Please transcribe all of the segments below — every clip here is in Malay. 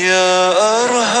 يا أرحم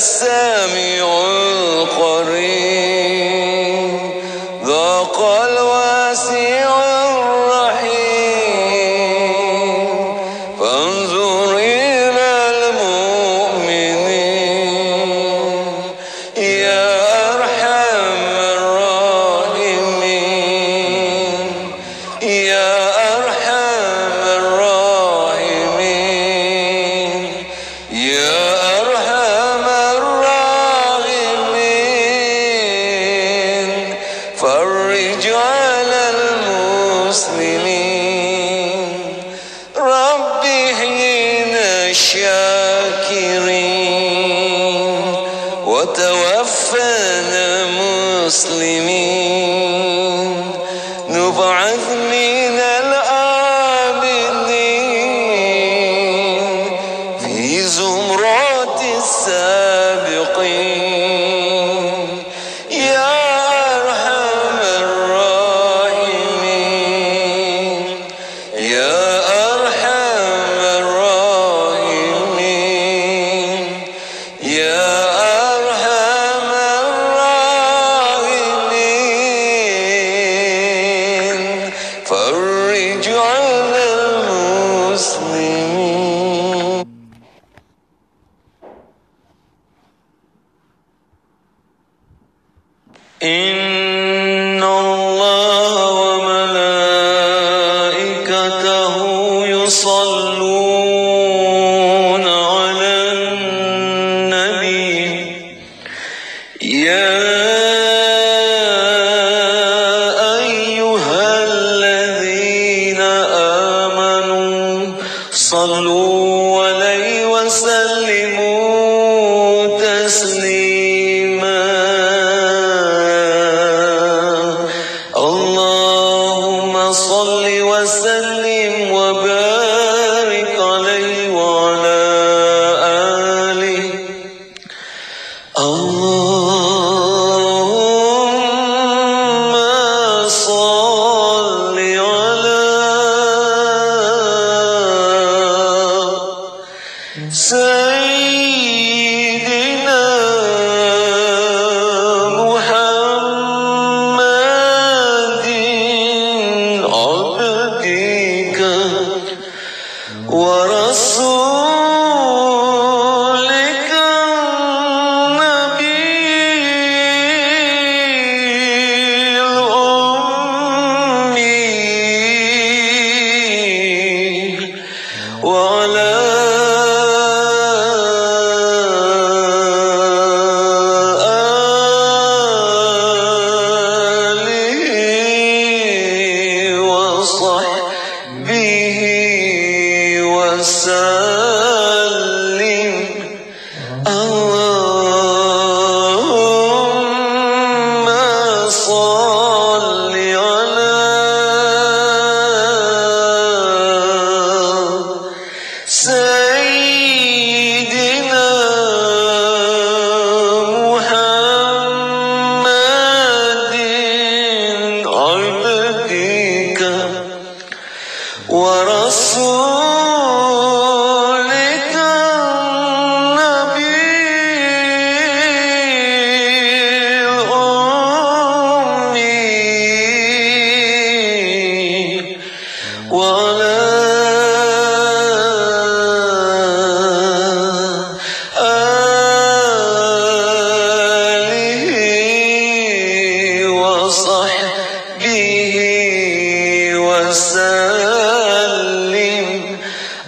Blessed صلوا عليه وسلموا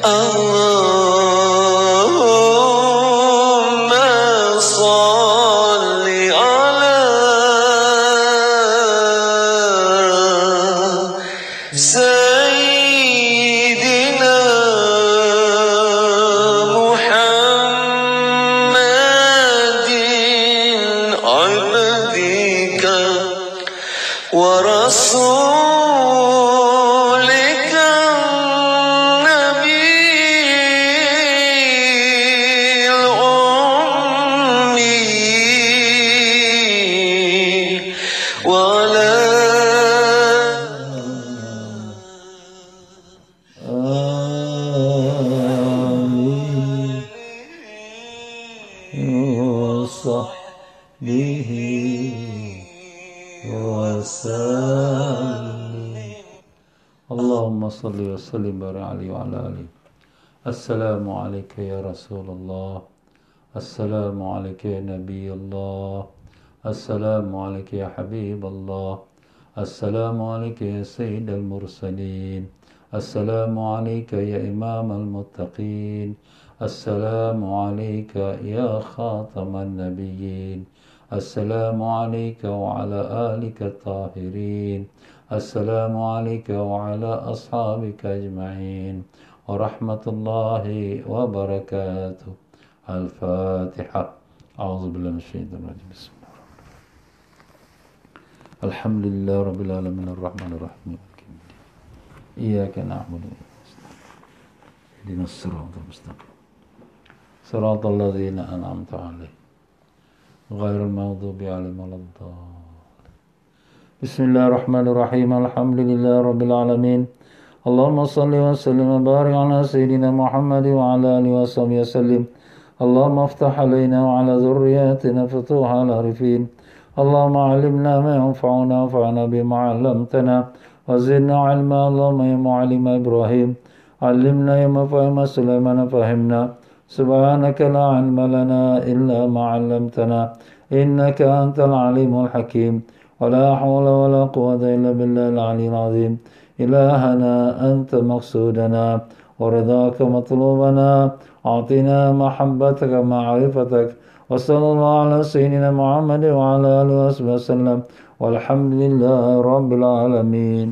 Oh. وسلم بارك عليه وعلى آله السلام عليك يا رسول الله السلام عليك يا نبي الله السلام عليك يا حبيب الله السلام عليك يا سيد المرسلين السلام عليك يا إمام المتقين السلام عليك يا خاتم النبيين السلام عليك وعلى آلك الطاهرين السلام عليك وعلى أصحابك أجمعين ورحمة الله وبركاته الفاتحة أعوذ بالله من الشيطان الرجيم بسم الله الرحمن الرحيم الحمد لله رب العالمين الرحمن الرحيم إياك نعبد وإياك نستعين اهدنا الصراط المستقيم صراط الذين أنعمت عليهم غير المغضوب عليهم ولا الضالين بسم الله الرحمن الرحيم الحمد لله رب العالمين اللهم صل وسلم وبارك على سيدنا محمد وعلى آله وصحبه وسلم اللهم افتح علينا وعلى ذرياتنا فتوح العارفين اللهم علمنا ما ينفعنا وانفعنا بما علمتنا وزدنا علما اللهم يا معلم إبراهيم علمنا يا مفهم سليمان فهمنا سبحانك لا علم لنا إلا ما علمتنا إنك أنت العليم الحكيم ولا حول ولا قوة إلا بالله العلي العظيم إلهنا أنت مقصودنا ورضاك مطلوبنا أعطنا محبتك معرفتك وصلى الله على سيدنا محمد وعلى آله وصحبه وسلم والحمد لله رب العالمين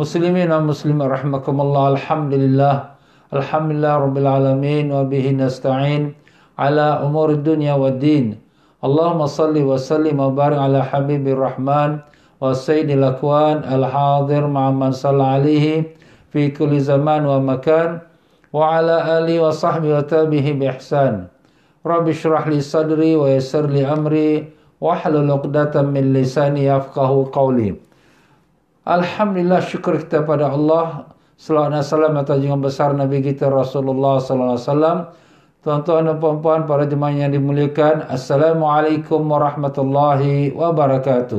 مسلمين ومسلمين رحمكم الله الحمد لله الحمد لله رب العالمين وبه نستعين على أمور الدنيا والدين Allahumma salli wa sallim wa barik ala habibir rahman wa sayyidil akwan al hadir ma'aman salla alihi fi kulli zaman wa makan wa ala ali wa sahbihi wa tabihi bi ihsan. Rabbi shrah li sadri wa yassir li amri wa hlul 'uqdatam min lisani yafqahu qawli. Alhamdulillah syukur kita pada Allah. Selawat dan salam atas junjungan besar Nabi kita Rasulullah sallallahu alaihi wasallam. Tuan-tuan dan puan-puan, para jemaah yang dimuliakan, Assalamualaikum warahmatullahi wabarakatuh.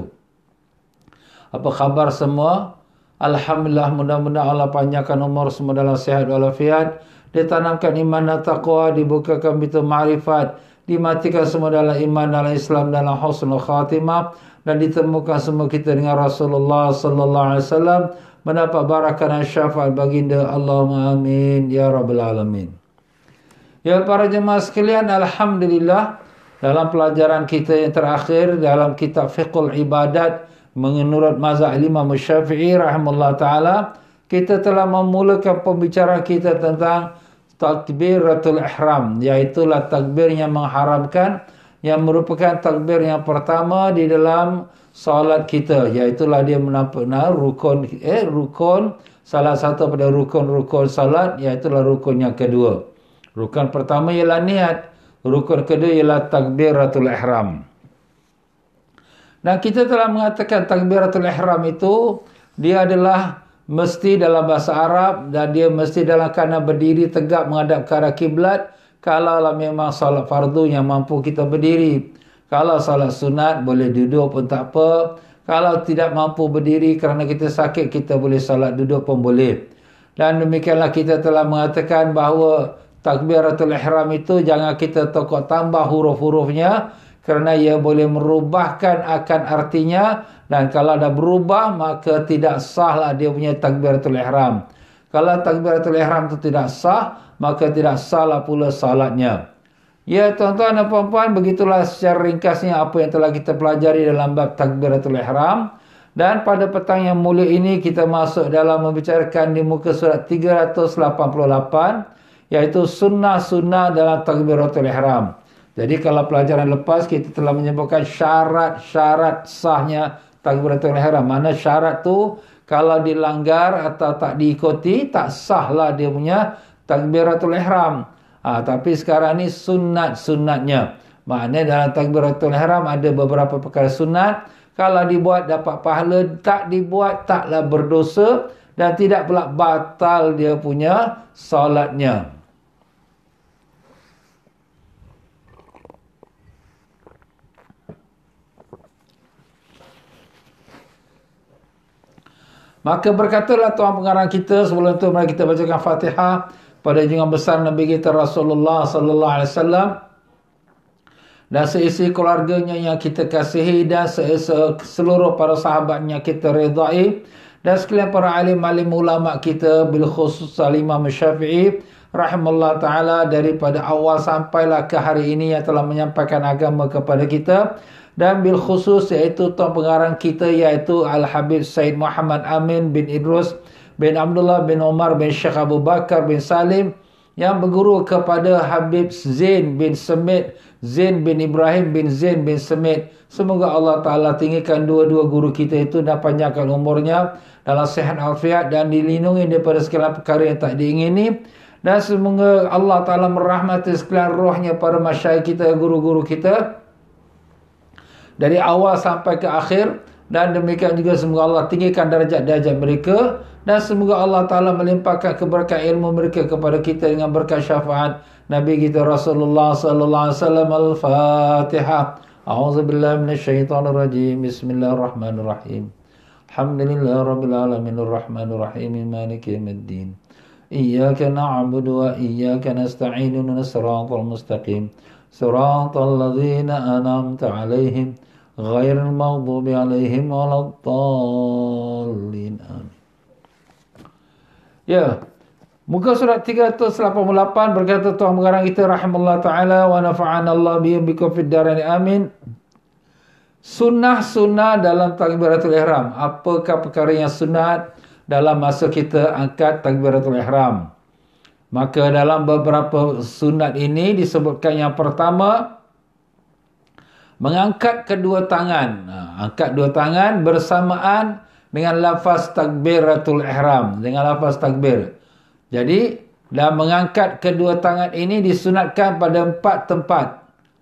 Apa khabar semua? Alhamdulillah, mudah-mudahan Allah panjangkan umur semua dalam sehat walafiat. Ditanamkan iman dan taqwa, dibukakan pintu ma'rifat, dimatikan semua dalam iman dalam Islam dalam husnul khatimah dan ditemukan semua kita dengan Rasulullah sallallahu alaihi wasallam mendapat barakah dan syafaat baginda Allahumma amin ya rabbal alamin Ya para jemaah sekalian, Alhamdulillah dalam pelajaran kita yang terakhir dalam kitab Fiqhul Ibadat mengenurut mazhab Imam Syafi'i rahimahullah taala kita telah memulakan pembicaraan kita tentang takbiratul ihram iaitu lah takbir yang mengharamkan yang merupakan takbir yang pertama di dalam solat kita iaitu lah dia menampakna rukun eh rukun salah satu pada rukun-rukun salat, iaitu lah rukun yang kedua Rukun pertama ialah niat. Rukun kedua ialah takbiratul ihram. Dan kita telah mengatakan takbiratul ihram itu dia adalah mesti dalam bahasa Arab dan dia mesti dalam keadaan berdiri tegak menghadap ke arah kiblat kalau memang salat fardu yang mampu kita berdiri. Kalau salat sunat boleh duduk pun tak apa. Kalau tidak mampu berdiri kerana kita sakit kita boleh salat duduk pun boleh. Dan demikianlah kita telah mengatakan bahawa takbiratul ihram itu jangan kita tokok tambah huruf-hurufnya kerana ia boleh merubahkan akan artinya dan kalau dah berubah maka tidak sahlah dia punya takbiratul ihram. Kalau takbiratul ihram itu tidak sah maka tidak sahlah pula salatnya. Ya tuan-tuan dan puan-puan begitulah secara ringkasnya apa yang telah kita pelajari dalam bab takbiratul ihram. Dan pada petang yang mulia ini kita masuk dalam membicarakan di muka surat 388 yaitu sunnah-sunnah dalam takbiratul ihram. Jadi kalau pelajaran lepas kita telah menyebutkan syarat-syarat sahnya takbiratul ihram. Mana syarat tu kalau dilanggar atau tak diikuti tak sahlah dia punya takbiratul ihram. Ha, tapi sekarang ni sunat-sunatnya. Maknanya dalam takbiratul ihram ada beberapa perkara sunat. Kalau dibuat dapat pahala, tak dibuat taklah berdosa dan tidak pula batal dia punya solatnya. Maka berkatalah Tuhan pengarang kita sebelum itu mari kita bacakan Fatihah pada junjungan besar Nabi kita Rasulullah sallallahu alaihi wasallam dan seisi keluarganya yang kita kasihi dan seisi seluruh para sahabatnya kita redai dan sekalian para alim-alim ulama kita bil khusus Imam Syafi'i rahimallahu taala daripada awal sampailah ke hari ini yang telah menyampaikan agama kepada kita dan bil khusus yaitu tuan pengarang kita yaitu Al Habib Said Muhammad Amin bin Idrus bin Abdullah bin Omar bin Syekh Abu Bakar bin Salim yang berguru kepada Habib Zain bin Semit, Zain bin Ibrahim bin Zain bin Semit. Semoga Allah Ta'ala tinggikan dua-dua guru kita itu dan panjangkan umurnya dalam sehat alfiat dan dilindungi daripada segala perkara yang tak diingini. Dan semoga Allah Ta'ala merahmati sekalian rohnya para masyarakat kita, guru-guru kita dari awal sampai ke akhir dan demikian juga semoga Allah tinggikan darjat-darjat mereka dan semoga Allah Taala melimpahkan keberkahan ilmu mereka kepada kita dengan berkat syafaat Nabi kita Rasulullah sallallahu alaihi wasallam al-Fatihah. A'udzu billahi minasyaitonir rajim. Bismillahirrahmanirrahim. Alhamdulillah rabbil alaminir rahmanir rahim maliki yaumiddin. Iyyaka na'budu wa iyyaka nasta'in ihdinas Al mustaqim. صراط الذين أنعمت عليهم غير المغضوب عليهم ولا الضالين آمين يا ya, Muka surat 388 berkata Tuhan mengarang kita rahmatullah ta'ala wa nafa'an Allah biyum bikufid darani amin. Sunnah-sunnah dalam takbiratul ihram. Apakah perkara yang sunat dalam masa kita angkat takbiratul ihram? Maka dalam beberapa sunat ini disebutkan yang pertama mengangkat kedua tangan. Ha, angkat dua tangan bersamaan dengan lafaz takbiratul ihram dengan lafaz takbir. Jadi dalam mengangkat kedua tangan ini disunatkan pada empat tempat.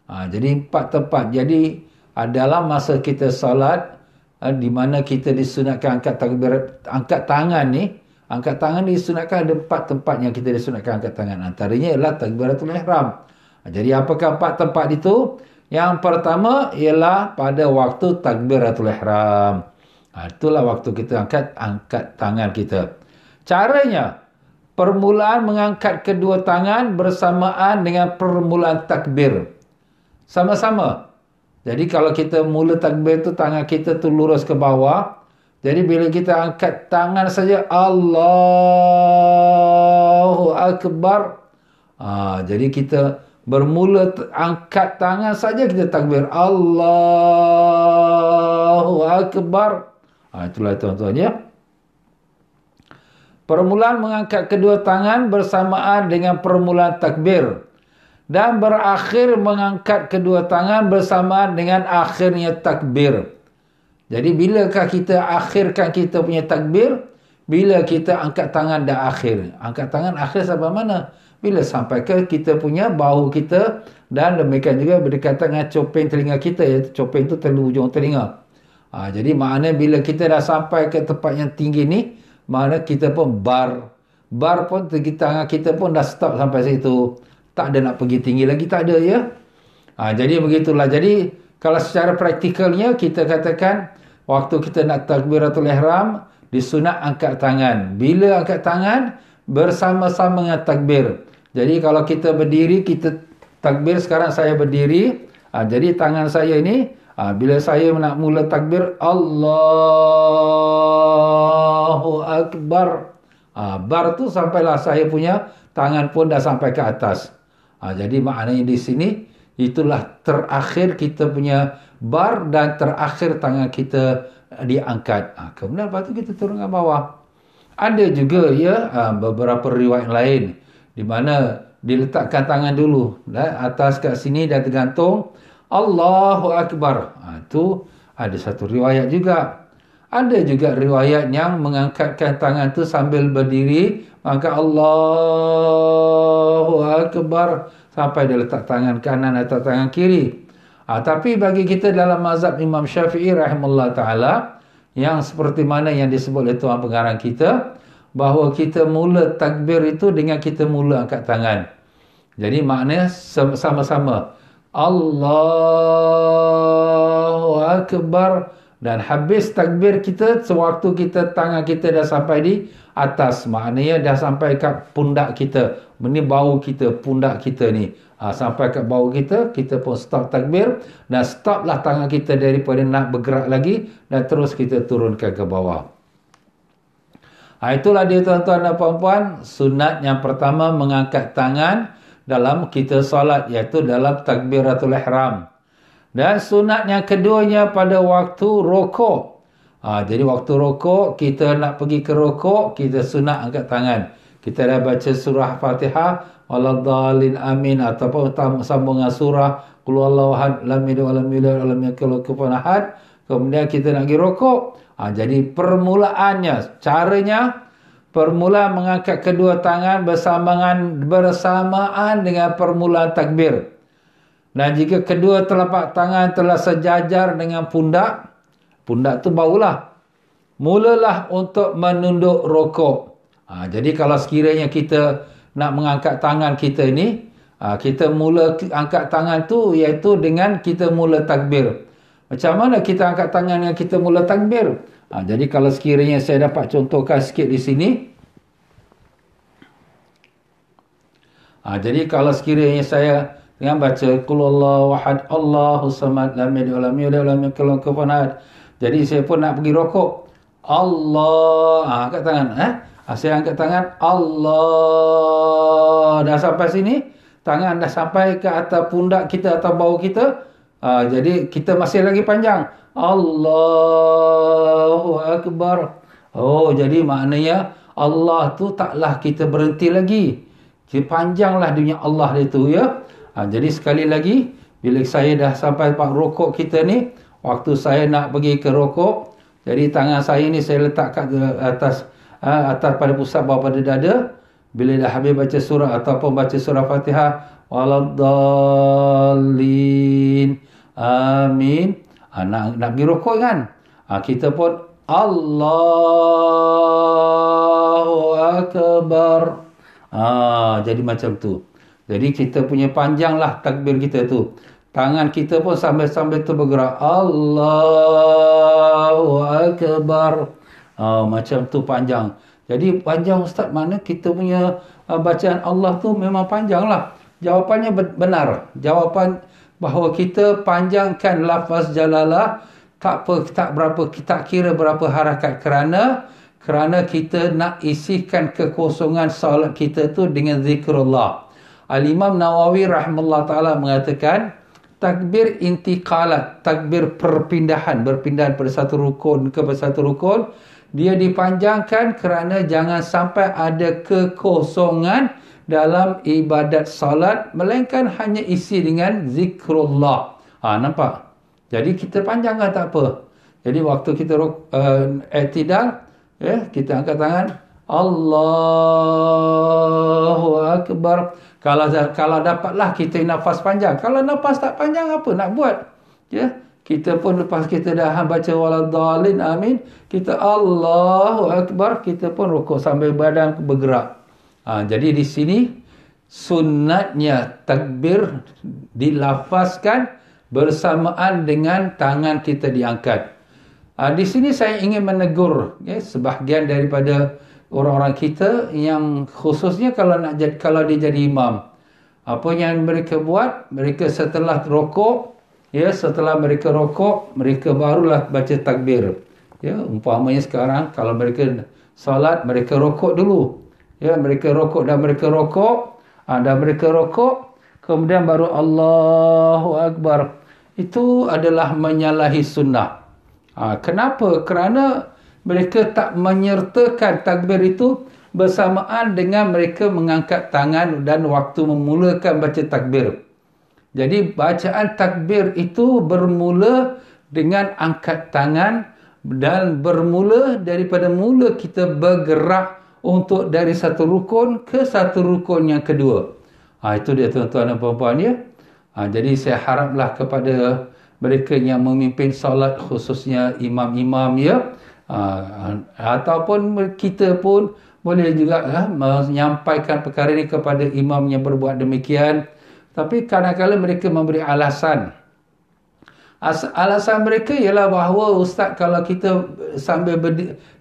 Ha, jadi empat tempat. Jadi adalah masa kita salat ha, di mana kita disunatkan angkat takbir angkat tangan ni. Angkat tangan sunatkan ada empat tempat yang kita disunatkan angkat tangan. Antaranya ialah takbiratul ihram. Jadi apakah empat tempat itu? Yang pertama ialah pada waktu takbiratul ihram. Ha, itulah waktu kita angkat angkat tangan kita. Caranya, permulaan mengangkat kedua tangan bersamaan dengan permulaan takbir. Sama-sama. Jadi kalau kita mula takbir itu tangan kita tu lurus ke bawah, jadi bila kita angkat tangan saja Allahu Akbar. Ha, jadi kita bermula angkat tangan saja kita takbir Allahu Akbar. Ha, itulah tuan-tuan ya. Permulaan mengangkat kedua tangan bersamaan dengan permulaan takbir dan berakhir mengangkat kedua tangan bersamaan dengan akhirnya takbir. Jadi bilakah kita akhirkan kita punya takbir? Bila kita angkat tangan dah akhir. Angkat tangan akhir sampai mana? Bila sampai ke kita punya bahu kita dan demikian juga berdekatan dengan coping telinga kita. Coping tu telur ujung telinga. Ha, jadi maknanya bila kita dah sampai ke tempat yang tinggi ni, maknanya kita pun bar. Bar pun tangan kita pun dah stop sampai situ. Tak ada nak pergi tinggi lagi, tak ada ya. Ha, jadi begitulah. Jadi kalau secara praktikalnya kita katakan, waktu kita nak takbiratul ihram disunat angkat tangan bila angkat tangan bersama-sama dengan takbir jadi kalau kita berdiri kita takbir sekarang saya berdiri ha, jadi tangan saya ini ha, bila saya nak mula takbir Allahu Akbar ha, bar tu sampailah saya punya tangan pun dah sampai ke atas ha, jadi maknanya di sini itulah terakhir kita punya bar dan terakhir tangan kita diangkat. Ha, kemudian lepas tu kita turun ke bawah. Ada juga ya ha, beberapa riwayat lain di mana diletakkan tangan dulu dan ya, atas kat sini dan tergantung Allahu Akbar. Ha, tu ada satu riwayat juga. Ada juga riwayat yang mengangkatkan tangan tu sambil berdiri. Maka Allahu Akbar sampai dia letak tangan kanan atau tangan kiri. Ha, tapi bagi kita dalam mazhab Imam Syafi'i rahimahullah ta'ala, yang seperti mana yang disebut oleh Tuan Pengarang kita, bahawa kita mula takbir itu dengan kita mula angkat tangan. Jadi maknanya sama-sama. Allahu Akbar dan habis takbir kita sewaktu kita tangan kita dah sampai di atas maknanya dah sampai kat pundak kita ini bau kita pundak kita ni ha, sampai ke bawah kita kita pun stop takbir dan stoplah tangan kita daripada nak bergerak lagi dan terus kita turunkan ke bawah ha, itulah dia tuan-tuan dan puan-puan sunat yang pertama mengangkat tangan dalam kita solat iaitu dalam takbiratul ihram dan sunat yang keduanya pada waktu rokok ha, jadi waktu rokok kita nak pergi ke rokok kita sunat angkat tangan kita dah baca surah Fatihah, waladhalin amin ataupun sambung surah qulallahu ahad lam yalid walam yulad walam yakul kufuwan ahad kemudian kita nak pergi rokok ha, jadi permulaannya caranya permula mengangkat kedua tangan bersamaan bersamaan dengan permulaan takbir dan jika kedua telapak tangan telah sejajar dengan pundak pundak tu barulah mulalah untuk menunduk rokok ha, jadi kalau sekiranya kita nak mengangkat tangan kita ni ha, kita mula angkat tangan tu iaitu dengan kita mula takbir macam mana kita angkat tangan dengan kita mula takbir ha, jadi kalau sekiranya saya dapat contohkan sikit di sini Ha, jadi kalau sekiranya saya dengan baca qul Allah wahad Allahus samad lam yalid walam yulad walam yakul lahu kufuwan ahad. Jadi saya pun nak pergi rokok. Allah ha, angkat tangan eh. Ah, saya angkat tangan. Allah. Dah sampai sini. Tangan dah sampai ke atas pundak kita atau bahu kita. Uh, jadi kita masih lagi panjang. Allahu Akbar. Oh, jadi maknanya Allah tu taklah kita berhenti lagi. Dia panjanglah dunia Allah itu ya. Uh, jadi sekali lagi, bila saya dah sampai pak rokok kita ni, waktu saya nak pergi ke rokok, jadi tangan saya ni saya letak kat atas ha, atas pada pusat bawah pada dada bila dah habis baca surah ataupun baca surah Fatihah waladdallin amin ha, nak nak pergi rokok kan ha, kita pun Allahu akbar ha, jadi macam tu jadi kita punya panjanglah takbir kita tu Tangan kita pun sambil-sambil tu bergerak. Allahu Allahu Akbar. Oh, macam tu panjang. Jadi panjang Ustaz mana kita punya uh, bacaan Allah tu memang panjang lah. Jawapannya benar. Jawapan bahawa kita panjangkan lafaz jalalah. Tak apa, tak berapa, kita kira berapa harakat kerana kerana kita nak isikan kekosongan solat kita tu dengan zikrullah. Al-Imam Nawawi rahmatullah taala mengatakan takbir intiqalat, takbir perpindahan, berpindah pada satu rukun ke satu rukun dia dipanjangkan kerana jangan sampai ada kekosongan dalam ibadat salat melainkan hanya isi dengan zikrullah. Ha nampak. Jadi kita panjangkan tak apa. Jadi waktu kita uh, eh, etidal ya yeah, kita angkat tangan Allahu akbar. Kalau kalau dapatlah kita nafas panjang. Kalau nafas tak panjang apa nak buat? Ya. Yeah. Kita pun lepas kita dah baca waladhalin amin. Kita Allahu Akbar. Kita pun rukuk sambil badan bergerak. Ha, jadi di sini sunatnya takbir dilafazkan bersamaan dengan tangan kita diangkat. Ha, di sini saya ingin menegur ya, sebahagian daripada orang-orang kita yang khususnya kalau nak kalau dia jadi imam. Apa yang mereka buat? Mereka setelah rokok, Ya, setelah mereka rokok, mereka barulah baca takbir. Ya, umpamanya sekarang kalau mereka salat, mereka rokok dulu. Ya, mereka rokok dan mereka rokok, ada ah, mereka rokok, kemudian baru Allahu Akbar. Itu adalah menyalahi sunnah. Ha, kenapa? Kerana mereka tak menyertakan takbir itu bersamaan dengan mereka mengangkat tangan dan waktu memulakan baca takbir. Jadi bacaan takbir itu bermula dengan angkat tangan dan bermula daripada mula kita bergerak untuk dari satu rukun ke satu rukun yang kedua. Ha, itu dia tuan-tuan dan puan-puan ya. Ha, jadi saya haraplah kepada mereka yang memimpin solat khususnya imam-imam ya. Ha, ataupun kita pun boleh juga ha, menyampaikan perkara ini kepada imam yang berbuat demikian. Tapi kadang-kadang mereka memberi alasan. As alasan mereka ialah bahawa ustaz kalau kita sambil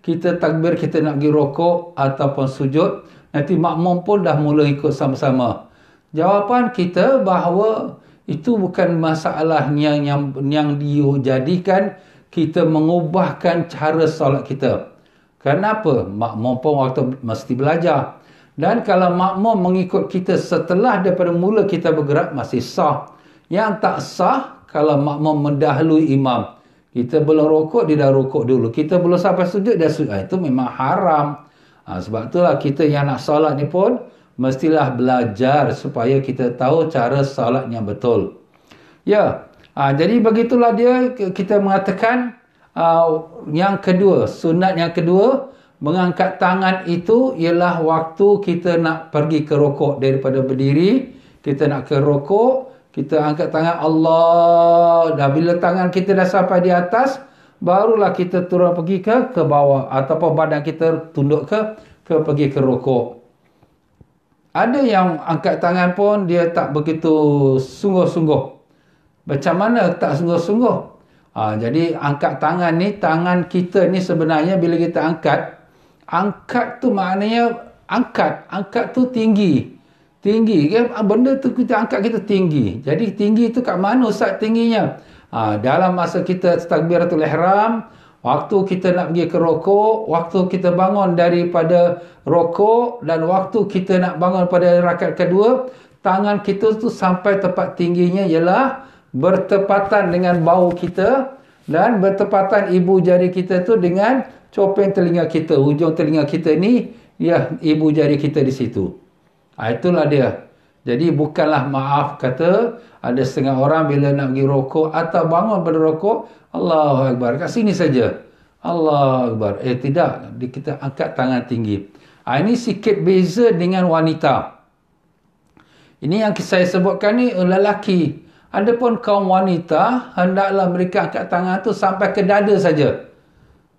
kita takbir kita nak pergi rokok ataupun sujud, nanti makmum pun dah mula ikut sama-sama. Jawapan kita bahawa itu bukan masalah yang yang yang dijadikan kita mengubahkan cara solat kita. Kenapa? Makmum pun waktu mesti belajar. Dan kalau makmum mengikut kita setelah daripada mula kita bergerak, masih sah. Yang tak sah, kalau makmum mendahului imam. Kita belum rokok, dia dah rokok dulu. Kita belum sampai sujud, dia sujud. Ah, itu memang haram. Ha, sebab itulah kita yang nak solat ni pun, mestilah belajar supaya kita tahu cara solat yang betul. Ya, ha, jadi begitulah dia kita mengatakan uh, yang kedua, sunat yang kedua, mengangkat tangan itu ialah waktu kita nak pergi ke rokok daripada berdiri kita nak ke rokok kita angkat tangan Allah dah bila tangan kita dah sampai di atas barulah kita turun pergi ke ke bawah ataupun badan kita tunduk ke ke pergi ke rokok ada yang angkat tangan pun dia tak begitu sungguh-sungguh macam mana tak sungguh-sungguh ha, jadi angkat tangan ni tangan kita ni sebenarnya bila kita angkat angkat tu maknanya angkat angkat tu tinggi tinggi kan benda tu kita angkat kita tinggi jadi tinggi tu kat mana ustaz tingginya ha, dalam masa kita takbiratul ihram waktu kita nak pergi ke rokok waktu kita bangun daripada rokok dan waktu kita nak bangun pada rakaat kedua tangan kita tu sampai tempat tingginya ialah bertepatan dengan bau kita dan bertepatan ibu jari kita tu dengan Copeng telinga kita, ujung telinga kita ni, ya ibu jari kita di situ. Ha, itulah dia. Jadi bukanlah maaf kata ada setengah orang bila nak pergi rokok atau bangun pada rokok, Allahu Akbar. Kat sini saja. Allahu Akbar. Eh tidak, kita angkat tangan tinggi. Ha, ini sikit beza dengan wanita. Ini yang saya sebutkan ni eh, lelaki. Adapun kaum wanita, hendaklah mereka angkat tangan tu sampai ke dada saja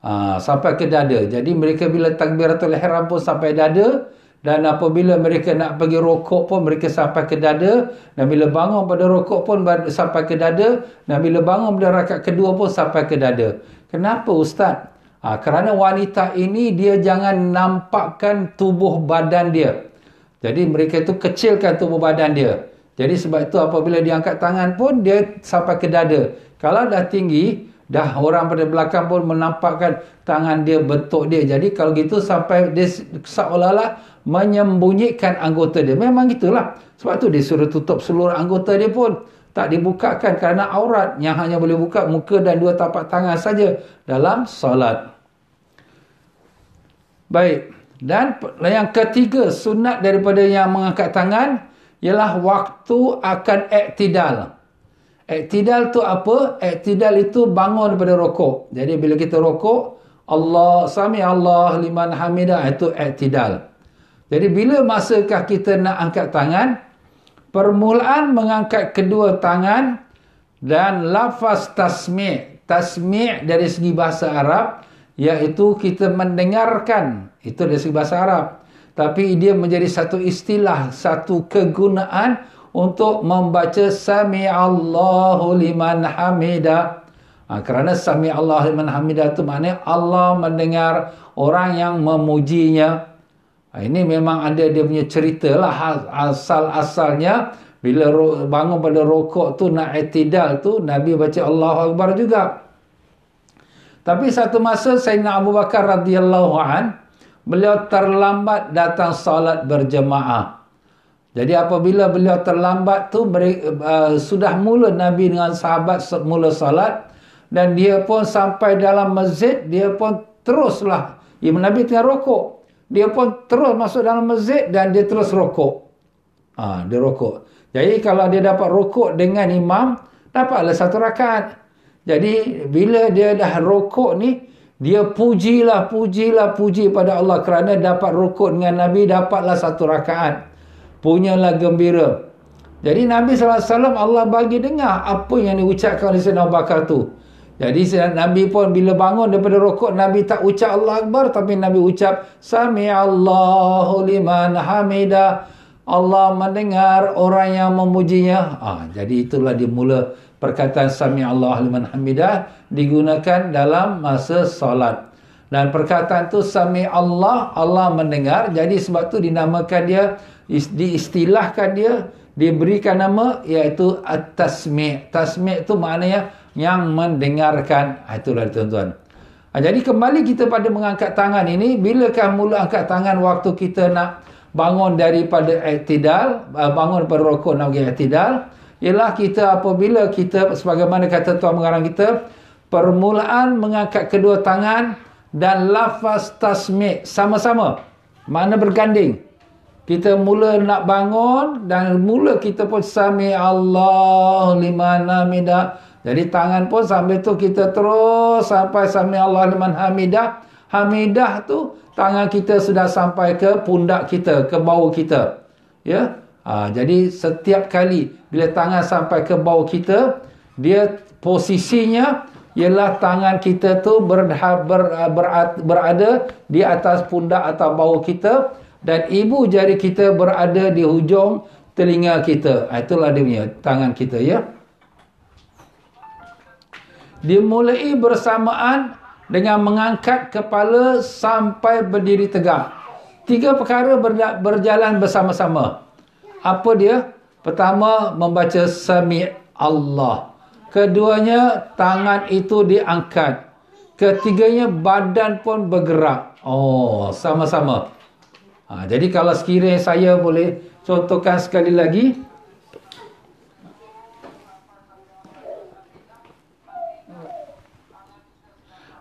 ha, sampai ke dada. Jadi mereka bila takbiratul ihram pun sampai dada dan apabila mereka nak pergi rokok pun mereka sampai ke dada dan bila bangun pada rokok pun sampai ke dada dan bila bangun pada rakaat kedua pun sampai ke dada. Kenapa ustaz? Ha, kerana wanita ini dia jangan nampakkan tubuh badan dia. Jadi mereka itu kecilkan tubuh badan dia. Jadi sebab itu apabila diangkat tangan pun dia sampai ke dada. Kalau dah tinggi, dah orang pada belakang pun menampakkan tangan dia bentuk dia jadi kalau gitu sampai dia seolah-olah menyembunyikan anggota dia memang gitulah sebab tu dia suruh tutup seluruh anggota dia pun tak dibukakan kerana aurat yang hanya boleh buka muka dan dua tapak tangan saja dalam solat baik dan yang ketiga sunat daripada yang mengangkat tangan ialah waktu akan iktidal Iktidal tu apa? Iktidal itu bangun daripada rokok. Jadi bila kita rokok, Allah sami Allah liman hamidah itu iktidal. Jadi bila masakah kita nak angkat tangan? Permulaan mengangkat kedua tangan dan lafaz tasmi' tasmi' dari segi bahasa Arab iaitu kita mendengarkan itu dari segi bahasa Arab tapi dia menjadi satu istilah satu kegunaan untuk membaca sami Allahu liman hamida. Ha, kerana sami Allahu liman hamida itu maknanya Allah mendengar orang yang memujinya. Ha, ini memang ada dia punya cerita lah ha, asal-asalnya. Bila bangun pada rokok tu nak etidal tu Nabi baca Allahu Akbar juga. Tapi satu masa Sayyidina Abu Bakar radhiyallahu an beliau terlambat datang salat berjemaah. Jadi apabila beliau terlambat tu uh, sudah mula Nabi dengan sahabat mula salat dan dia pun sampai dalam masjid dia pun teruslah Imam ya, Nabi tengah rokok. Dia pun terus masuk dalam masjid dan dia terus rokok. Ah, ha, dia rokok. Jadi kalau dia dapat rokok dengan imam, dapatlah satu rakaat. Jadi bila dia dah rokok ni, dia pujilah, pujilah, puji pada Allah kerana dapat rokok dengan Nabi dapatlah satu rakaat punyalah gembira. Jadi Nabi SAW Allah bagi dengar apa yang diucapkan oleh Sayyidina Abu Bakar tu. Jadi Nabi pun bila bangun daripada rokok Nabi tak ucap Allah Akbar tapi Nabi ucap Sami Allahu liman hamida. Allah mendengar orang yang memujinya. Ah, jadi itulah dimula perkataan Sami Allahu liman hamida digunakan dalam masa solat. Dan perkataan tu Sami Allah Allah mendengar. Jadi sebab tu dinamakan dia diistilahkan dia dia berikan nama iaitu at-tasmi' tasmi' tu maknanya yang mendengarkan ah, itulah tuan-tuan ah, jadi kembali kita pada mengangkat tangan ini bilakah mula angkat tangan waktu kita nak bangun daripada iktidal ah, bangun daripada rokok nak pergi iktidal ialah kita apabila kita sebagaimana kata tuan mengarang kita permulaan mengangkat kedua tangan dan lafaz tasmi' sama-sama mana berganding kita mula nak bangun dan mula kita pun sami Allah liman hamidah. Jadi tangan pun sampai tu kita terus sampai sami Allah liman hamidah. Hamidah tu tangan kita sudah sampai ke pundak kita, ke bau kita. Ya. Ha, jadi setiap kali bila tangan sampai ke bau kita, dia posisinya ialah tangan kita tu ber, ber, ber, ber, berada di atas pundak atau bau kita dan ibu jari kita berada di hujung telinga kita ah, itulah dia punya tangan kita ya dimulai bersamaan dengan mengangkat kepala sampai berdiri tegak tiga perkara berjalan bersama-sama apa dia pertama membaca sami Allah keduanya tangan itu diangkat ketiganya badan pun bergerak oh sama-sama Ha, jadi kalau sekiranya saya boleh contohkan sekali lagi.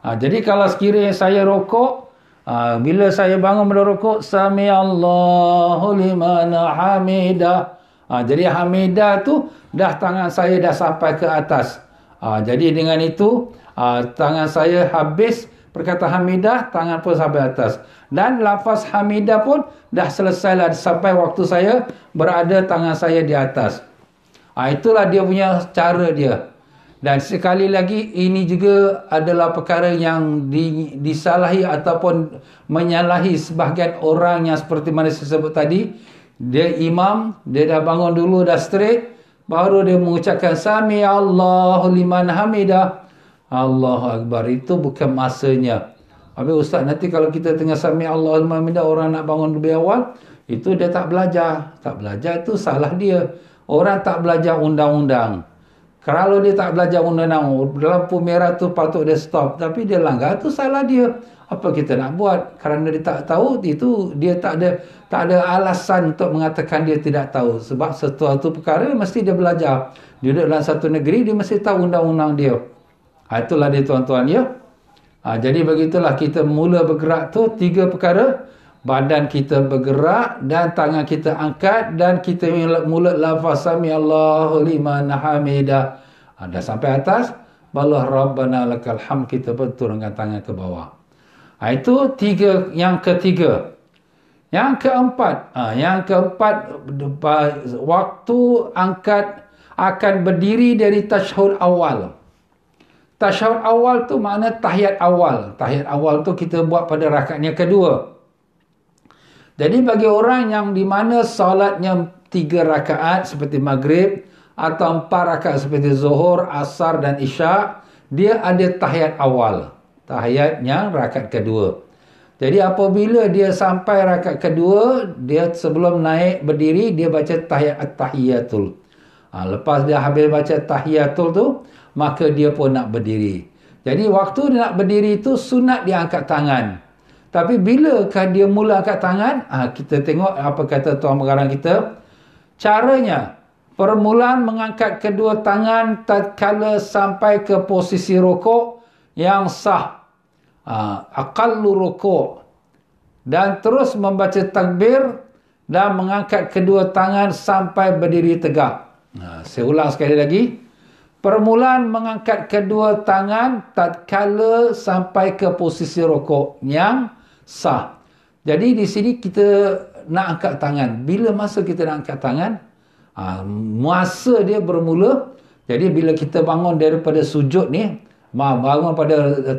Ha, jadi kalau sekiranya saya rokok, ha, bila saya bangun pada rokok, Sami Allahu limana hamidah. Ha, jadi hamidah tu dah tangan saya dah sampai ke atas. Ha, jadi dengan itu, ha, tangan saya habis. Habis. Berkata Hamidah, tangan pun sampai atas. Dan lafaz Hamidah pun dah selesai lah sampai waktu saya berada tangan saya di atas. Ha, itulah dia punya cara dia. Dan sekali lagi, ini juga adalah perkara yang di, disalahi ataupun menyalahi sebahagian orang yang seperti mana saya sebut tadi. Dia imam, dia dah bangun dulu, dah straight. Baru dia mengucapkan, Sami Allahu liman hamidah. Allahu Akbar itu bukan masanya. Habis ustaz nanti kalau kita tengah sami Allah al orang nak bangun lebih awal itu dia tak belajar. Tak belajar itu salah dia. Orang tak belajar undang-undang. Kalau dia tak belajar undang-undang lampu merah tu patut dia stop tapi dia langgar itu salah dia. Apa kita nak buat? Kerana dia tak tahu itu dia tak ada tak ada alasan untuk mengatakan dia tidak tahu. Sebab sesuatu perkara mesti dia belajar. Dia duduk dalam satu negeri dia mesti tahu undang-undang dia. Ha, itulah dia tuan-tuan ya. Ha, jadi begitulah kita mula bergerak tu tiga perkara. Badan kita bergerak dan tangan kita angkat dan kita mula lafaz sami Allahu liman hamidah. Ha, dah sampai atas. Balah Rabbana lakal ham kita betul dengan tangan ke bawah. Ha, itu tiga yang ketiga. Yang keempat, ha, yang keempat waktu angkat akan berdiri dari tashahud awal. Tashahud awal tu makna tahiyat awal. Tahiyat awal tu kita buat pada rakatnya kedua. Jadi bagi orang yang di mana solatnya tiga rakaat seperti maghrib atau empat rakaat seperti zuhur, asar dan isyak, dia ada tahiyat awal. Tahiyat yang rakaat kedua. Jadi apabila dia sampai rakaat kedua, dia sebelum naik berdiri, dia baca tahiyat at-tahiyatul. Ha, lepas dia habis baca tahiyatul tu, maka dia pun nak berdiri. Jadi waktu dia nak berdiri itu sunat dia angkat tangan. Tapi bila bilakah dia mula angkat tangan? Ah kita tengok apa kata tuan pengarang kita. Caranya permulaan mengangkat kedua tangan tatkala sampai ke posisi rokok yang sah. akal ah, Aqallu rokok. Dan terus membaca takbir dan mengangkat kedua tangan sampai berdiri tegak. Nah, saya ulang sekali lagi. Permulaan mengangkat kedua tangan tak kala sampai ke posisi rokok yang sah. Jadi di sini kita nak angkat tangan. Bila masa kita nak angkat tangan? Ah, masa dia bermula. Jadi bila kita bangun daripada sujud ni, bangun pada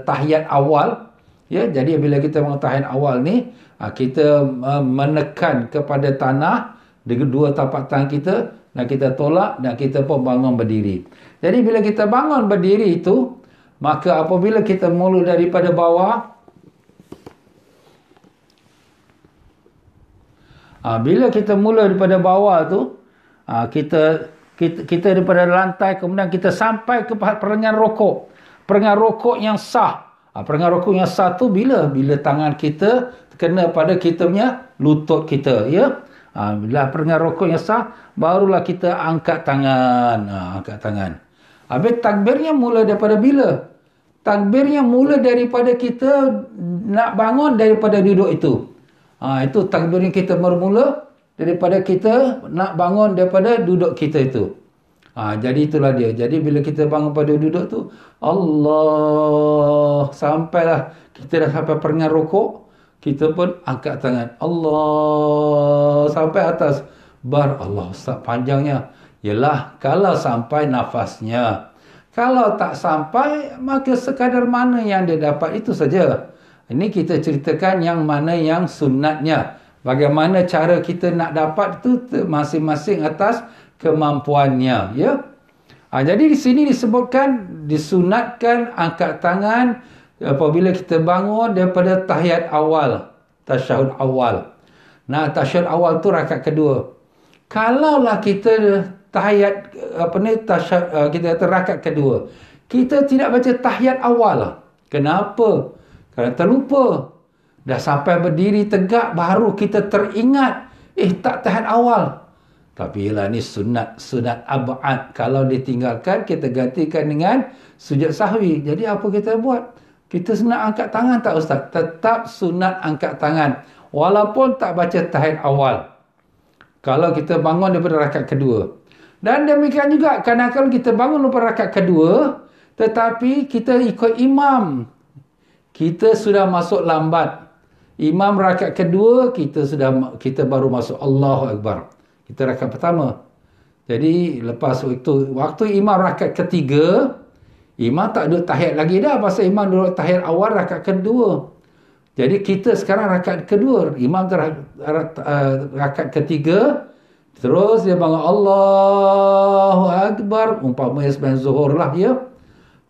tahiyat awal, ya. Jadi bila kita bangun tahiyat awal ni, ah, kita ah, menekan kepada tanah dengan dua tapak tangan kita dan kita tolak dan kita pun bangun berdiri. Jadi bila kita bangun berdiri itu, maka apabila kita mula daripada bawah, ha, bila kita mula daripada bawah tu, ha, kita, kita kita daripada lantai kemudian kita sampai ke perengan rokok. Perengan rokok yang sah. Ha, perengan rokok yang sah tu bila? Bila tangan kita kena pada kita punya lutut kita. Ya? Ha, ah, bila perengah rokok yang sah, barulah kita angkat tangan. Ha, angkat tangan. Habis takbirnya mula daripada bila? Takbirnya mula daripada kita nak bangun daripada duduk itu. Ha, itu takbir yang kita bermula daripada kita nak bangun daripada duduk kita itu. Ha, jadi itulah dia. Jadi bila kita bangun pada duduk tu, Allah sampailah kita dah sampai perengah rokok, kita pun angkat tangan Allah sampai atas bar Allah Ustaz panjangnya ialah kalau sampai nafasnya kalau tak sampai maka sekadar mana yang dia dapat itu saja ini kita ceritakan yang mana yang sunatnya bagaimana cara kita nak dapat itu masing-masing atas kemampuannya ya ha, jadi di sini disebutkan disunatkan angkat tangan apabila kita bangun daripada tahiyat awal tasyahud awal nah tasyahud awal tu rakaat kedua kalaulah kita tahiyat apa ni tasyahud eh, kita kata rakaat kedua kita tidak baca tahiyat awal kenapa kerana terlupa dah sampai berdiri tegak baru kita teringat eh tak tahiyat awal tapi ialah ni sunat sunat abad kalau ditinggalkan kita gantikan dengan sujud sahwi jadi apa kita buat kita sunat angkat tangan tak Ustaz? Tetap sunat angkat tangan. Walaupun tak baca tahiyat awal. Kalau kita bangun daripada rakat kedua. Dan demikian juga kadang-kadang kita bangun daripada rakat kedua. Tetapi kita ikut imam. Kita sudah masuk lambat. Imam rakat kedua kita sudah kita baru masuk Allahu Akbar. Kita rakat pertama. Jadi lepas waktu waktu imam rakat ketiga Imam tak duduk tahiyat lagi dah pasal imam duduk tahiyat awal rakaat kedua. Jadi kita sekarang rakaat kedua, imam ter- eh, rakaat ketiga terus dia bangun Allahu akbar umpama sebelum zuhur lah ya.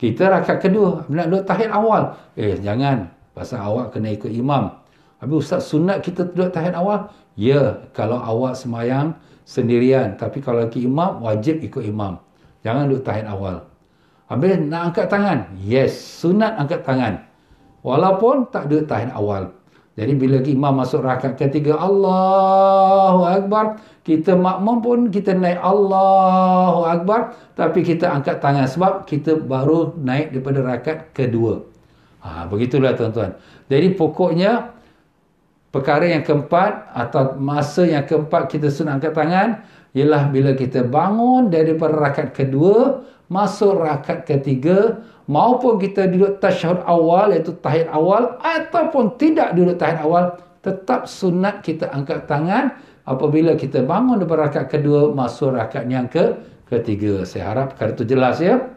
Kita rakaat kedua nak duduk tahiyat awal. Eh jangan pasal awak kena ikut imam. Habis ustaz sunat kita duduk tahiyat awal? Ya, kalau awak semayang sendirian tapi kalau ke imam wajib ikut imam. Jangan duduk tahiyat awal. Habis nak angkat tangan? Yes, sunat angkat tangan. Walaupun tak ada tahan awal. Jadi bila imam masuk rakaat ketiga, Allahu Akbar, kita makmum pun kita naik Allahu Akbar, tapi kita angkat tangan sebab kita baru naik daripada rakaat kedua. Ha, begitulah tuan-tuan. Jadi pokoknya, perkara yang keempat atau masa yang keempat kita sunat angkat tangan, ialah bila kita bangun daripada rakaat kedua masuk rakaat ketiga maupun kita duduk tasyahud awal iaitu tahiyat awal ataupun tidak duduk tahiyat awal tetap sunat kita angkat tangan apabila kita bangun daripada rakaat kedua masuk rakaat yang ke ketiga saya harap perkara itu jelas ya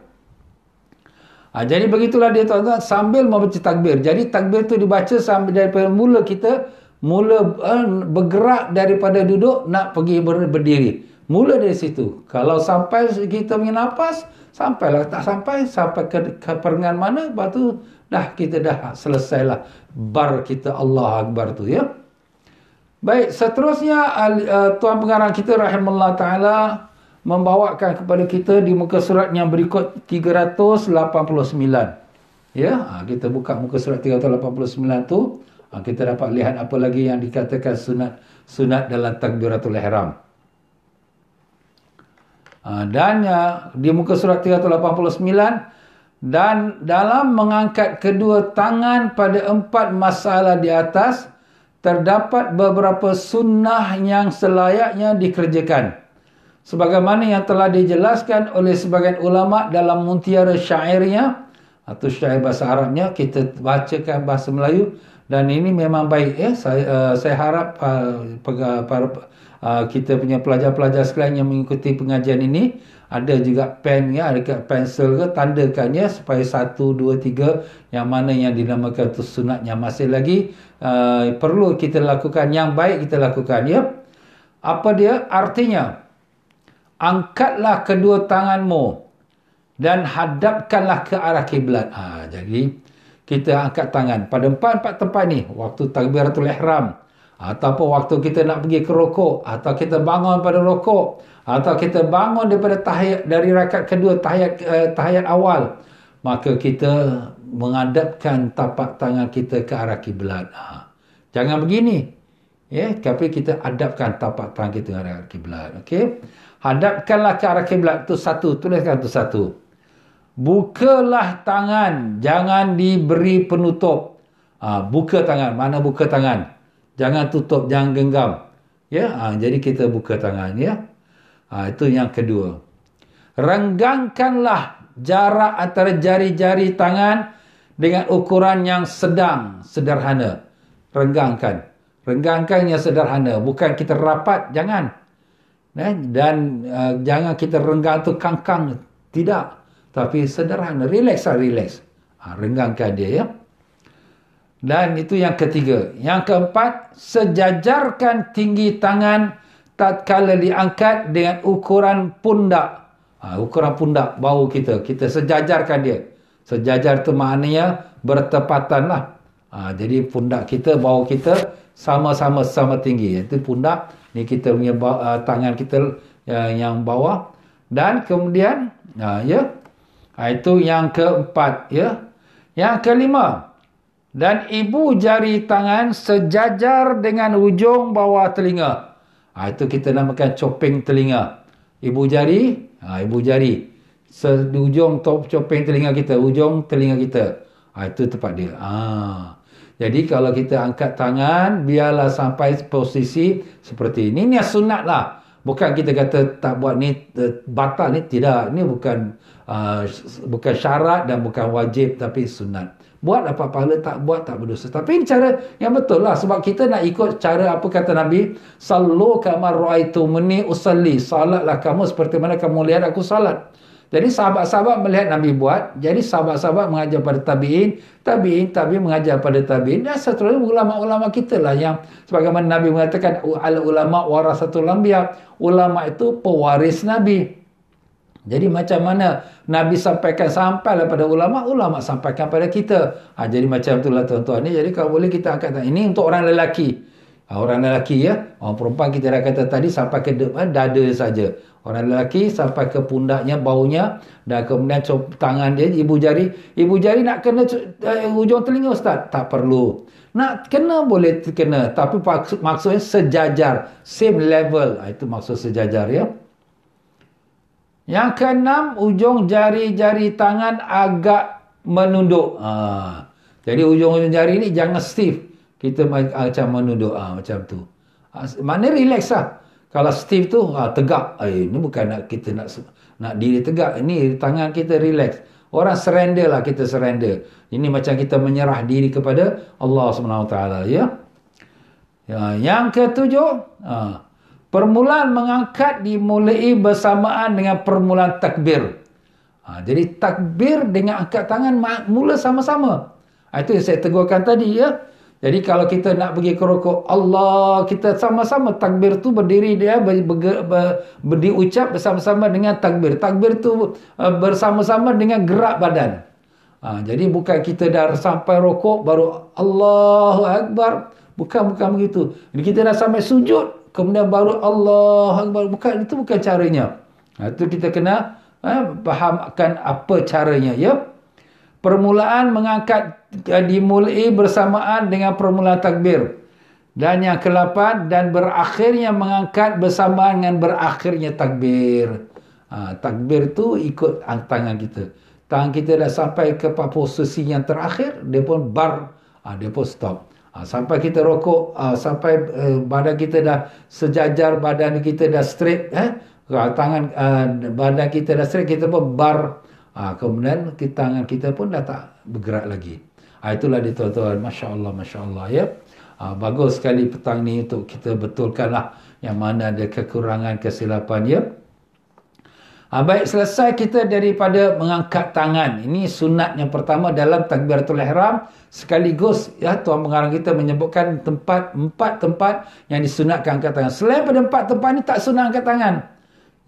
ha, jadi begitulah dia tuan-tuan sambil membaca takbir jadi takbir itu dibaca sambil daripada mula kita mula uh, bergerak daripada duduk nak pergi ber- berdiri Mula dari situ. Kalau sampai kita ingin nafas, sampailah. Tak sampai, sampai ke, ke perengan mana, lepas tu dah kita dah selesailah. Bar kita Allah Akbar tu ya. Baik, seterusnya eh, Tuan Pengarang kita rahimahullah ta'ala membawakan kepada kita di muka surat yang berikut 389. Ya, ha, kita buka muka surat 389 tu, ha, kita dapat lihat apa lagi yang dikatakan sunat sunat dalam takbiratul ihram. Ah, dan uh, di muka surat 389 dan dalam mengangkat kedua tangan pada empat masalah di atas terdapat beberapa sunnah yang selayaknya dikerjakan sebagaimana yang telah dijelaskan oleh sebagian ulama dalam mutiara syairnya atau syair bahasa Arabnya kita bacakan bahasa Melayu dan ini memang baik ya saya uh, saya harap uh, para, para Ah, kita punya pelajar-pelajar sekalian yang mengikuti pengajian ini ada juga pen ya ada dekat pensel ke tandakan ya supaya satu dua tiga yang mana yang dinamakan tu sunat masih lagi uh, perlu kita lakukan yang baik kita lakukan ya apa dia artinya angkatlah kedua tanganmu dan hadapkanlah ke arah kiblat ha, jadi kita angkat tangan pada empat empat tempat ni waktu takbiratul ihram ataupun waktu kita nak pergi ke rokok atau kita bangun pada rokok atau kita bangun daripada tahayat dari rakat kedua tahayat uh, eh, tahiyat awal maka kita mengadapkan tapak tangan kita ke arah kiblat. Ha. Jangan begini. Ya, yeah, tapi kita adapkan tapak tangan kita ke arah kiblat. Okey. Hadapkanlah ke arah kiblat tu satu, tuliskan tu satu. Bukalah tangan, jangan diberi penutup. Ha, buka tangan, mana buka tangan? Jangan tutup, jangan genggam. Ya, ha, jadi kita buka tangan ya. Ha, itu yang kedua. Renggangkanlah jarak antara jari-jari tangan dengan ukuran yang sedang sederhana. Renggangkan. Renggangkan yang sederhana, bukan kita rapat, jangan. Ya, dan uh, jangan kita renggang tu kangkang, tidak. Tapi sederhana, relax lah, relax. Ha, renggangkan dia ya. Dan itu yang ketiga. Yang keempat, sejajarkan tinggi tangan tatkala diangkat dengan ukuran pundak. Ha, ukuran pundak bahu kita. Kita sejajarkan dia. Sejajar itu maknanya bertepatan lah. Ha, jadi pundak kita, bahu kita sama-sama sama tinggi. Itu pundak. Ini kita punya bau, uh, ha, tangan kita uh, yang bawah. Dan kemudian, uh, ya. Yeah. Ha, itu yang keempat, ya. Yeah. Yang kelima, ya dan ibu jari tangan sejajar dengan ujung bawah telinga. Ha, itu kita namakan coping telinga. Ibu jari, ha, ibu jari. Sehujung top coping telinga kita, ujung telinga kita. Ha, itu tempat dia. Ha. Jadi kalau kita angkat tangan, biarlah sampai posisi seperti ini. Ini sunat lah. Bukan kita kata tak buat ni, eh, batal ni. Tidak. Ini bukan uh, bukan syarat dan bukan wajib tapi sunat buat dapat pahala tak buat tak berdosa tapi ini cara yang betul lah sebab kita nak ikut cara apa kata Nabi sallu kama ra'aitu muni usalli salatlah kamu seperti mana kamu lihat aku salat jadi sahabat-sahabat melihat Nabi buat jadi sahabat-sahabat mengajar pada tabi'in tabi'in tabi'in mengajar pada tabi'in dan seterusnya ulama-ulama kita lah yang sebagaimana Nabi mengatakan al ulama warasatul anbiya ulama itu pewaris Nabi jadi macam mana Nabi sampaikan sampai lah kepada ulama, ulama sampaikan kepada kita. Ha, jadi macam itulah tuan-tuan ni. Jadi kalau boleh kita angkat ini untuk orang lelaki. Ha, orang lelaki ya. Orang perempuan kita dah kata tadi sampai ke eh, dada saja. Orang lelaki sampai ke pundaknya, baunya dan kemudian tangan dia, ibu jari. Ibu jari nak kena eh, ujung telinga ustaz? Tak perlu. Nak kena boleh kena tapi maksudnya sejajar. Same level. Ha, itu maksud sejajar ya. Yang keenam, ujung jari-jari tangan agak menunduk. Ha. Jadi ujung-ujung jari ni jangan stiff. Kita ah, macam menunduk ha, macam tu. Ha. Mana relax lah. Kalau stiff tu ha, tegak. Ay, eh, ini bukan nak kita nak nak diri tegak. Ini tangan kita relax. Orang surrender lah kita surrender. Ini macam kita menyerah diri kepada Allah SWT. Ya? Ya, yang ketujuh. Ha. Permulaan mengangkat dimulai bersamaan dengan permulaan takbir. Ha, jadi takbir dengan angkat tangan mula sama-sama. Ha, itu yang saya tegurkan tadi ya. Jadi kalau kita nak pergi ke rokok, Allah kita sama-sama takbir tu berdiri dia ber, ber, ber, ber, ber, diucap bersama-sama dengan takbir. Takbir tu uh, bersama-sama dengan gerak badan. Ha, jadi bukan kita dah sampai rokok baru Allahu Akbar. Bukan, bukan begitu. Jadi kita dah sampai sujud, kemudian baru Allah Akbar bukan itu bukan caranya ha, itu kita kena ha, fahamkan apa caranya ya permulaan mengangkat ya, dimulai bersamaan dengan permulaan takbir dan yang ke-8 dan berakhirnya mengangkat bersamaan dengan berakhirnya takbir ha, takbir tu ikut tangan kita tangan kita dah sampai ke posisi yang terakhir dia pun bar ha, dia pun stop Ah, sampai kita rokok uh, sampai uh, badan kita dah sejajar badan kita dah straight eh uh, tangan uh, badan kita dah straight kita pun bar uh, kemudian kita, tangan kita pun dah tak bergerak lagi uh, itulah di tuan-tuan masya-Allah masya-Allah ya uh, bagus sekali petang ni untuk kita betulkanlah yang mana ada kekurangan kesilapan ya Ha, baik selesai kita daripada mengangkat tangan. Ini sunat yang pertama dalam takbiratul ihram sekaligus ya tuan pengarang kita menyebutkan tempat empat tempat yang disunatkan angkat tangan. Selain pada empat tempat ini tak sunat angkat tangan.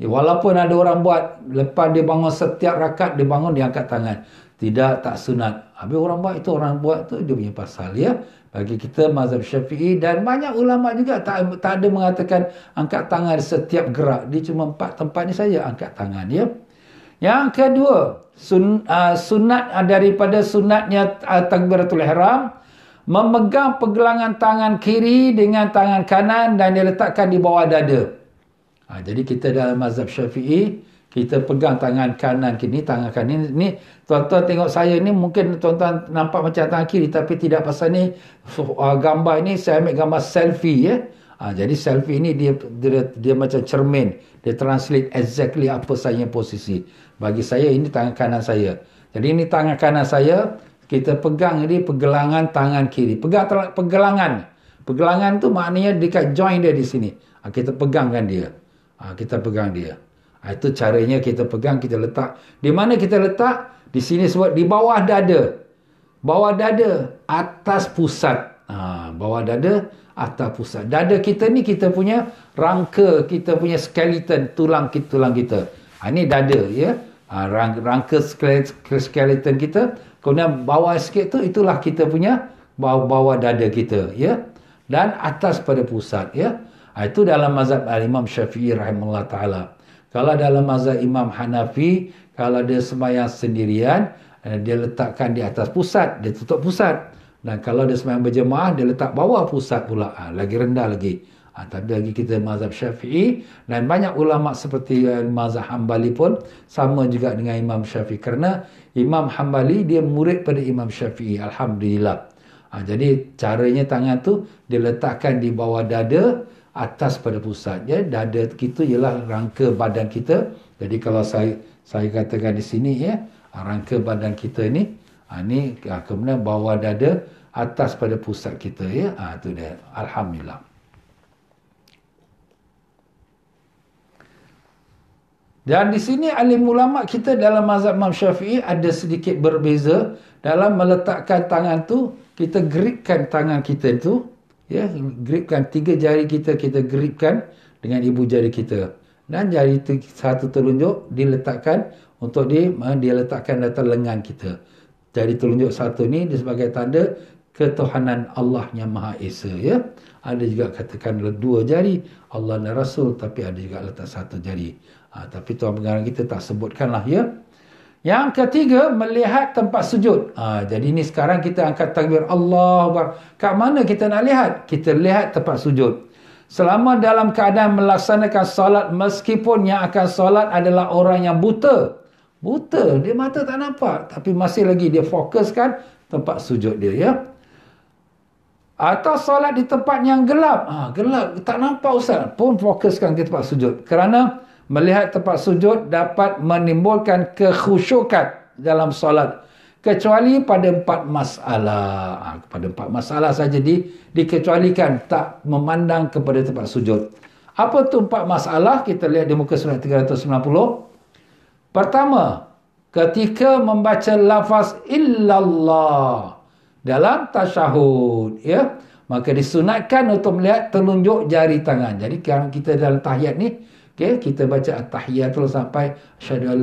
Ya, walaupun ada orang buat lepas dia bangun setiap rakaat dia bangun dia angkat tangan. Tidak tak sunat. Habis orang buat itu orang buat tu dia punya pasal ya bagi kita mazhab syafi'i dan banyak ulama juga tak, tak ada mengatakan angkat tangan setiap gerak dia cuma empat tempat ni saja angkat tangan ya yang kedua sun, uh, sunat uh, daripada sunatnya uh, takbiratul ihram memegang pergelangan tangan kiri dengan tangan kanan dan diletakkan di bawah dada uh, jadi kita dalam mazhab syafi'i kita pegang tangan kanan kini tangan kanan ini ni tuan-tuan tengok saya ni mungkin tuan-tuan nampak macam tangan kiri tapi tidak pasal ni uh, gambar ini saya ambil gambar selfie ya ha, jadi selfie ini dia, dia dia dia macam cermin dia translate exactly apa saya posisi bagi saya ini tangan kanan saya jadi ini tangan kanan saya kita pegang ini pergelangan tangan kiri pegang ter- pergelangan pergelangan tu maknanya dekat join dia di sini ha, kita pegangkan dia ha, kita pegang dia Ha, itu caranya kita pegang, kita letak. Di mana kita letak? Di sini sebut, di bawah dada. Bawah dada, atas pusat. Ha, bawah dada, atas pusat. Dada kita ni kita punya rangka, kita punya skeleton, tulang kita. Tulang kita. Ha, ini dada, ya. Ha, rang, rangka skeleton kita. Kemudian bawah sikit tu, itulah kita punya bawah, bawah dada kita, ya. Dan atas pada pusat, ya. Ha, itu dalam mazhab Al-Imam Syafi'i rahimahullah ta'ala. Kalau dalam mazhab Imam Hanafi, kalau dia semayang sendirian, eh, dia letakkan di atas pusat, dia tutup pusat. Dan kalau dia semayang berjemaah, dia letak bawah pusat pula. Ha, lagi rendah lagi. Ha, tapi lagi kita mazhab syafi'i dan banyak ulama' seperti eh, mazhab hambali pun sama juga dengan imam syafi'i kerana imam hambali dia murid pada imam syafi'i Alhamdulillah ha, jadi caranya tangan tu dia letakkan di bawah dada atas pada pusat ya dada kita ialah rangka badan kita jadi kalau saya saya katakan di sini ya rangka badan kita ni ha, ni ha, kemudian bawah dada atas pada pusat kita ya ha, tu dia alhamdulillah Dan di sini alim ulama kita dalam mazhab Imam Syafi'i ada sedikit berbeza dalam meletakkan tangan tu kita gripkan tangan kita itu ya gripkan tiga jari kita kita gripkan dengan ibu jari kita dan jari t- satu telunjuk diletakkan untuk di dia letakkan di atas lengan kita jari telunjuk satu ni sebagai tanda ketuhanan Allah yang Maha Esa ya ada juga katakan dua jari Allah dan Rasul tapi ada juga letak satu jari ha, tapi tuan pengarang kita tak sebutkanlah ya yang ketiga, melihat tempat sujud. Ha, jadi ni sekarang kita angkat takbir Allah. Kat mana kita nak lihat? Kita lihat tempat sujud. Selama dalam keadaan melaksanakan solat, meskipun yang akan solat adalah orang yang buta. Buta, dia mata tak nampak. Tapi masih lagi dia fokuskan tempat sujud dia. Ya? Atau solat di tempat yang gelap. Ha, gelap, tak nampak Ustaz. Pun fokuskan ke tempat sujud. Kerana melihat tempat sujud dapat menimbulkan kekhusyukan dalam solat kecuali pada empat masalah ha, pada empat masalah saja di dikecualikan tak memandang kepada tempat sujud apa tu empat masalah kita lihat di muka surat 390 pertama ketika membaca lafaz illallah dalam tasyahud ya maka disunatkan untuk melihat telunjuk jari tangan jadi kalau kita dalam tahiyat ni Okay, kita baca at terus sampai Asyadu an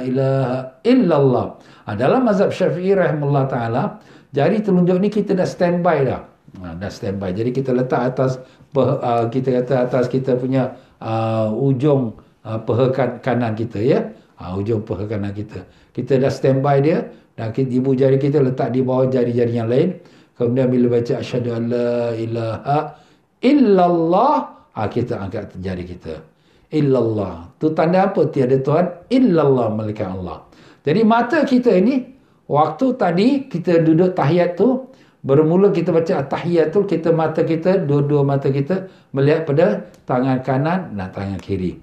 ilaha illallah. Ha, dalam mazhab syafi'i rahimullah ta'ala, jari telunjuk ni kita dah standby dah. Ha, dah standby. Jadi kita letak atas, uh, kita kata atas kita punya uh, ujung uh, peha kan, kanan kita ya. Ha, ujung peha kanan kita. Kita dah standby dia. Dan ibu jari kita letak di bawah jari-jari yang lain. Kemudian bila baca Asyadu an ilaha illallah. Ha, kita angkat jari kita illallah. tu tanda apa? Tiada Tuhan illallah malaikat Allah. Jadi mata kita ini waktu tadi kita duduk tahiyat tu bermula kita baca tahiyat tu kita mata kita dua-dua mata kita melihat pada tangan kanan dan tangan kiri.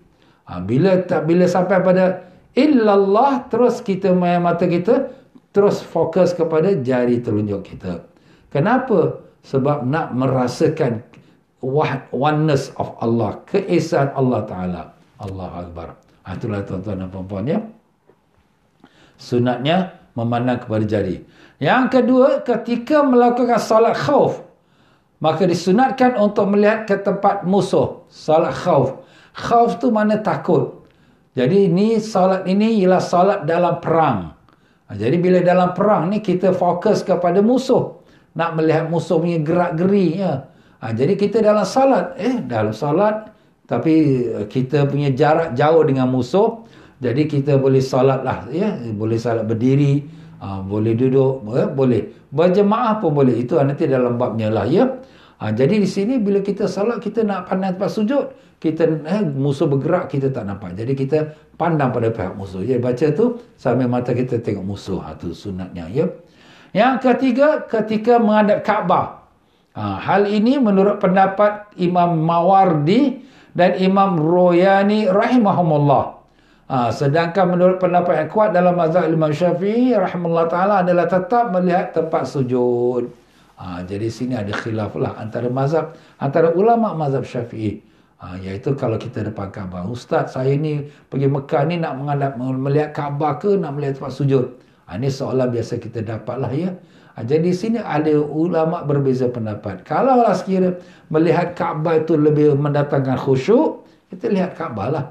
Ha, bila tak bila sampai pada illallah terus kita main mata kita terus fokus kepada jari telunjuk kita. Kenapa? Sebab nak merasakan oneness of Allah, keesaan Allah Ta'ala. Allah Akbar. Ah, itulah tuan-tuan dan perempuan ya. Sunatnya memandang kepada jari. Yang kedua, ketika melakukan salat khauf, maka disunatkan untuk melihat ke tempat musuh. Salat khauf. Khauf tu mana takut. Jadi ini salat ini ialah salat dalam perang. Ah, jadi bila dalam perang ni kita fokus kepada musuh. Nak melihat musuh punya gerak-geri. Ya. Ha, jadi kita dalam salat, eh dalam salat tapi eh, kita punya jarak jauh dengan musuh. Jadi kita boleh salat lah, ya. Boleh salat berdiri, ha, boleh duduk, ya? boleh. Berjemaah pun boleh. Itu nanti dalam babnya lah, ya. Ha, jadi di sini bila kita salat, kita nak pandang tempat sujud. Kita, eh, musuh bergerak, kita tak nampak. Jadi kita pandang pada pihak musuh. Jadi baca tu sambil mata kita tengok musuh. Itu ha, sunatnya, ya. Yang ketiga, ketika menghadap Kaabah. Ha, hal ini menurut pendapat Imam Mawardi dan Imam Royani rahimahumullah. Ha, sedangkan menurut pendapat yang kuat dalam mazhab Imam Syafi'i rahimahullah taala adalah tetap melihat tempat sujud. Ha, jadi sini ada khilaf lah antara mazhab antara ulama mazhab Syafi'i. Ha, iaitu kalau kita depan Kaabah, Ustaz saya ni pergi Mekah ni nak menghadap melihat Kaabah ke nak melihat tempat sujud. Ha, ini soalan biasa kita dapat lah ya. Ha, jadi sini ada ulama berbeza pendapat. Kalau lah sekira melihat Kaabah itu lebih mendatangkan khusyuk, kita lihat Kaabah lah.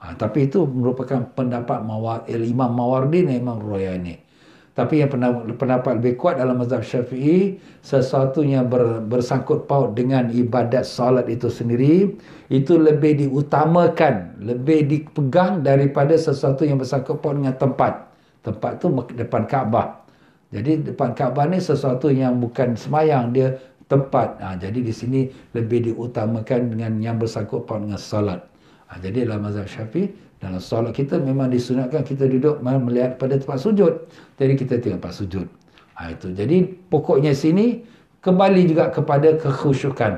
Ha, tapi itu merupakan pendapat Mawar, eh, Imam Mawardin dan Imam Royani. Tapi yang pendapat lebih kuat dalam mazhab syafi'i, sesuatunya ber, bersangkut paut dengan ibadat salat itu sendiri, itu lebih diutamakan, lebih dipegang daripada sesuatu yang bersangkut paut dengan tempat. Tempat itu depan Kaabah. Jadi depan Kaabah ni sesuatu yang bukan semayang. Dia tempat. Ha, jadi di sini lebih diutamakan dengan yang bersangkut paut dengan salat. Ha, jadi dalam mazhab syafi'i, dalam salat kita memang disunatkan kita duduk melihat pada tempat sujud. Jadi kita tengok tempat sujud. Ha, itu. Jadi pokoknya sini kembali juga kepada kekhusyukan.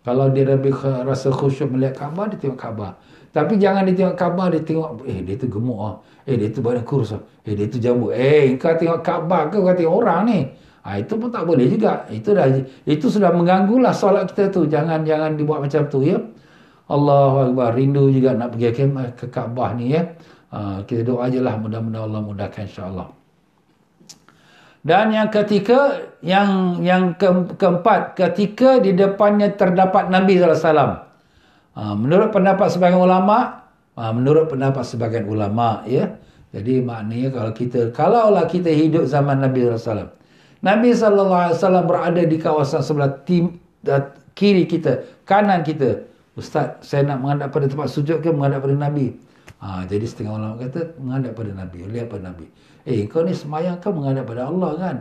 Kalau dia lebih rasa khusyuk melihat Kaabah, dia tengok Kaabah. Tapi jangan dia tengok khabar, dia tengok, eh dia tu gemuk lah. Eh dia tu badan kurus lah. Eh dia tu jambu Eh kau tengok khabar ke, kau tengok orang ni. Ha, itu pun tak boleh juga. Itu dah itu sudah mengganggu lah solat kita tu. Jangan jangan dibuat macam tu ya. Allahu akbar. Rindu juga nak pergi ke, ke Kaabah ni ya. Ha, kita doa je lah mudah-mudahan Allah mudahkan insya Dan yang ketiga, yang yang keempat, ketika di depannya terdapat Nabi sallallahu alaihi wasallam. Ah, menurut pendapat sebagian ulama, ah, menurut pendapat sebagian ulama, ya. Jadi maknanya kalau kita kalaulah kita hidup zaman Nabi Rasulullah, Nabi sallallahu alaihi wasallam berada di kawasan sebelah tim, uh, kiri kita, kanan kita. Ustaz, saya nak menghadap pada tempat sujud ke menghadap pada Nabi? Ha, jadi setengah ulama kata menghadap pada Nabi, lihat pada Nabi. Eh, kau ni semayang kau menghadap pada Allah kan?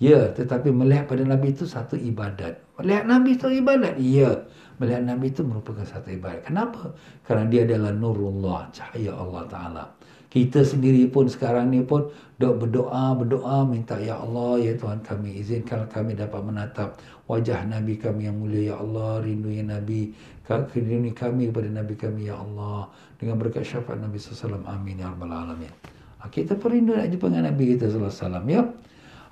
Ya, tetapi melihat pada Nabi itu satu ibadat. Melihat Nabi itu ibadat. Ya melihat Nabi itu merupakan satu ibadah. Kenapa? Karena dia adalah nurullah, cahaya Allah Ta'ala. Kita sendiri pun sekarang ni pun dok berdoa, berdoa minta Ya Allah, Ya Tuhan kami izinkan kami dapat menatap wajah Nabi kami yang mulia Ya Allah, rindu Ya Nabi, rindu kami kepada Nabi kami Ya Allah, dengan berkat syafaat Nabi SAW, Amin Ya Rabbal Alamin. Ha, kita pun rindu nak jumpa dengan Nabi kita SAW, ya.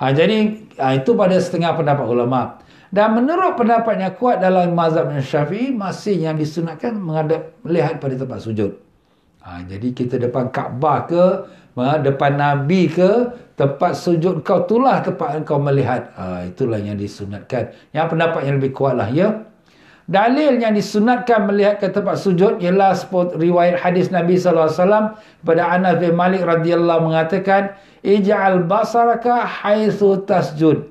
Ha, jadi, ha, itu pada setengah pendapat ulama'. Dan menurut pendapatnya kuat dalam mazhab Syafi'i, masih yang disunatkan menghadap melihat pada tempat sujud. Ha, jadi kita depan Kaabah ke, ha, depan Nabi ke, tempat sujud kau itulah tempat kau melihat. Ha, itulah yang disunatkan. Yang pendapat yang lebih kuatlah ya. Dalil yang disunatkan melihat ke tempat sujud ialah sebut riwayat hadis Nabi sallallahu alaihi wasallam pada Anas bin Malik radhiyallahu mengatakan ij'al basaraka haitsu tasjud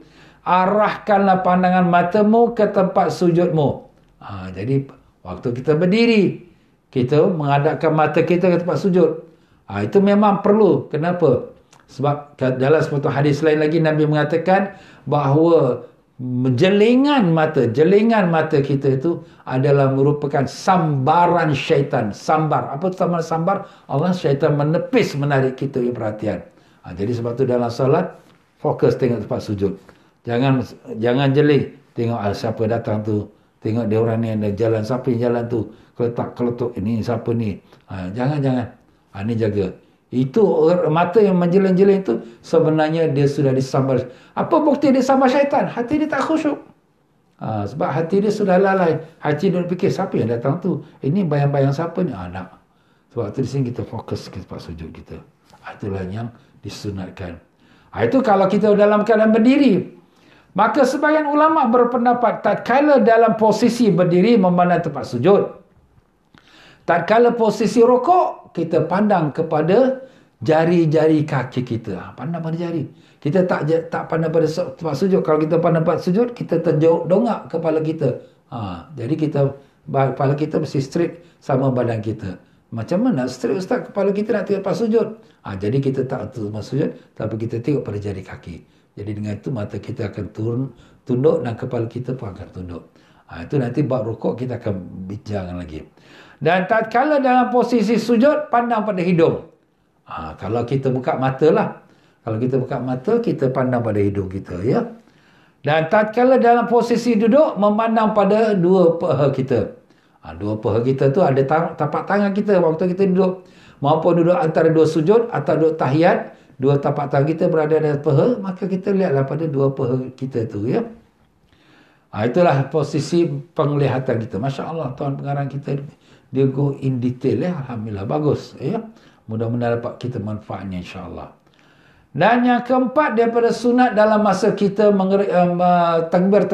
arahkanlah pandangan matamu ke tempat sujudmu. Ha, jadi, waktu kita berdiri, kita menghadapkan mata kita ke tempat sujud. Ha, itu memang perlu. Kenapa? Sebab dalam sebuah hadis lain lagi, Nabi mengatakan bahawa jelingan mata, jelingan mata kita itu adalah merupakan sambaran syaitan. Sambar. Apa itu sambar? sambar? Allah syaitan menepis menarik kita perhatian. Ha, jadi sebab itu dalam solat, fokus tengok tempat sujud. Jangan jangan jelek, tengok ah, siapa datang tu. Tengok dia orang ni ada jalan siapa yang jalan tu. Keletak keletuk ini siapa ni. Ha, jangan jangan. Ha, ini jaga. Itu mata yang menjeleng-jeleng itu sebenarnya dia sudah disambar. Apa bukti dia sama syaitan? Hati dia tak khusyuk. Ha, sebab hati dia sudah lalai. Hati dia fikir siapa yang datang tu. Ini bayang-bayang siapa ni? Anak. Ha, sebab itu di sini kita fokus ke tempat sujud kita. Ha, itulah yang disunatkan. Ha, itu kalau kita dalam keadaan berdiri. Maka sebagian ulama berpendapat tak kala dalam posisi berdiri memandang tempat sujud. tak kala posisi rokok, kita pandang kepada jari-jari kaki kita. Ha, pandang pada jari. Kita tak tak pandang pada tempat sujud. Kalau kita pandang pada sujud, kita terjauh dongak kepala kita. Ha, jadi kita kepala kita mesti straight sama badan kita. Macam mana straight ustaz kepala kita nak tengok tempat sujud? Ha, jadi kita tak tengok tempat sujud, tapi kita tengok pada jari kaki. Jadi dengan itu mata kita akan turun, tunduk dan kepala kita pun akan tunduk. Ha, itu nanti bab rokok kita akan bincang lagi. Dan tak tatkala dalam posisi sujud, pandang pada hidung. Ha, kalau kita buka mata lah. Kalau kita buka mata, kita pandang pada hidung kita. ya. Dan tak tatkala dalam posisi duduk, memandang pada dua peha kita. Ha, dua peha kita tu ada tapak tangan kita waktu kita duduk. Maupun duduk antara dua sujud atau duduk tahiyat, dua tapak tangan kita berada dalam peha, maka kita lihatlah pada dua peha kita tu ya. Ha, itulah posisi penglihatan kita. Masya Allah, Tuhan pengarang kita, dia go in detail ya. Alhamdulillah, bagus ya. Mudah-mudahan dapat kita manfaatnya insya Allah. Dan yang keempat daripada sunat dalam masa kita mengeri, um, uh, tengbir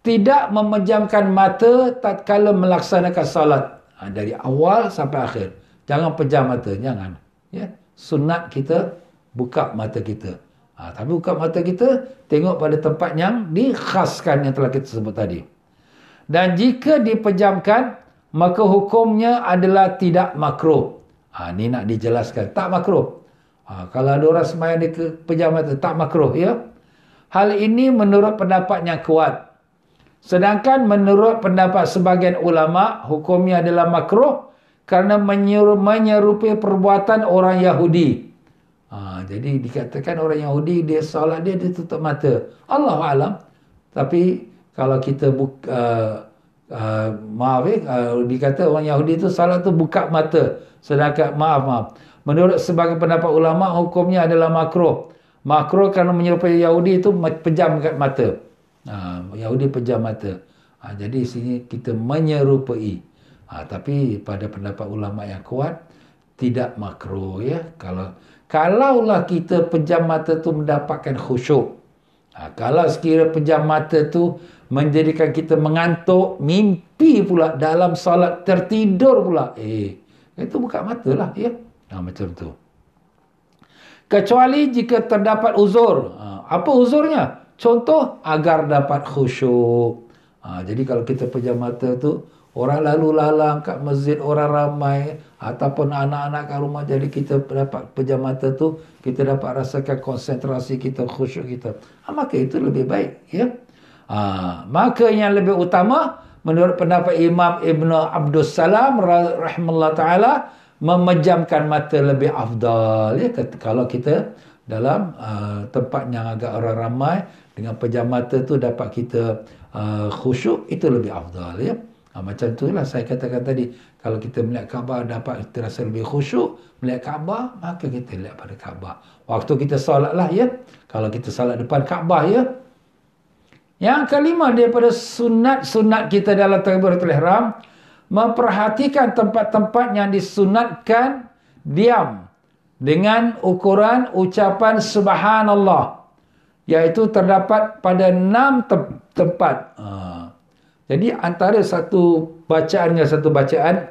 tidak memejamkan mata tatkala melaksanakan salat. Ha, dari awal sampai akhir. Jangan pejam mata, jangan. Ya. Yeah sunat kita buka mata kita. Ha, tapi buka mata kita, tengok pada tempat yang dikhaskan yang telah kita sebut tadi. Dan jika dipejamkan, maka hukumnya adalah tidak makro. Ha, ini nak dijelaskan. Tak makro. Ha, kalau ada orang semayang dia pejam mata, tak makro. Ya? Hal ini menurut pendapat yang kuat. Sedangkan menurut pendapat sebagian ulama, hukumnya adalah makro kerana menyerupai perbuatan orang Yahudi. Ha, jadi dikatakan orang Yahudi dia solat dia dia tutup mata. Allah alam. Tapi kalau kita buka uh, uh, maaf eh, uh, dikata orang Yahudi itu solat tu buka mata. Sedangkan maaf maaf. Menurut sebagai pendapat ulama hukumnya adalah makro. Makro kerana menyerupai Yahudi itu pejam kat mata. Ha, Yahudi pejam mata. Ha, jadi sini kita menyerupai. Ha, tapi pada pendapat ulama yang kuat tidak makro ya kalau kalaulah kita pejam mata tu mendapatkan khusyuk. Ha, kalau sekira pejam mata tu menjadikan kita mengantuk, mimpi pula dalam solat tertidur pula. Eh, itu buka mata lah ya. Ha, macam tu. Kecuali jika terdapat uzur. Ha, apa uzurnya? Contoh agar dapat khusyuk. Ha, jadi kalau kita pejam mata tu Orang lalu lalang kat masjid orang ramai ataupun anak-anak kat rumah jadi kita dapat pejam mata tu kita dapat rasakan konsentrasi kita khusyuk kita. Ha, maka itu lebih baik ya. Ha, maka yang lebih utama menurut pendapat Imam Ibn Abdul Salam rahimahullah taala memejamkan mata lebih afdal ya kalau kita dalam uh, tempat yang agak orang ramai dengan pejam mata tu dapat kita uh, khusyuk itu lebih afdal ya. Ha, macam lah saya katakan tadi. Kalau kita melihat Kaabah dapat kita rasa lebih khusyuk. Melihat Kaabah, maka kita lihat pada Kaabah. Waktu kita solat lah ya. Kalau kita solat depan Kaabah ya. Yang kelima daripada sunat-sunat kita dalam terbentuk ram Memperhatikan tempat-tempat yang disunatkan diam. Dengan ukuran ucapan subhanallah. Iaitu terdapat pada enam te- tempat. Haa. Ah, jadi antara satu bacaan dengan satu bacaan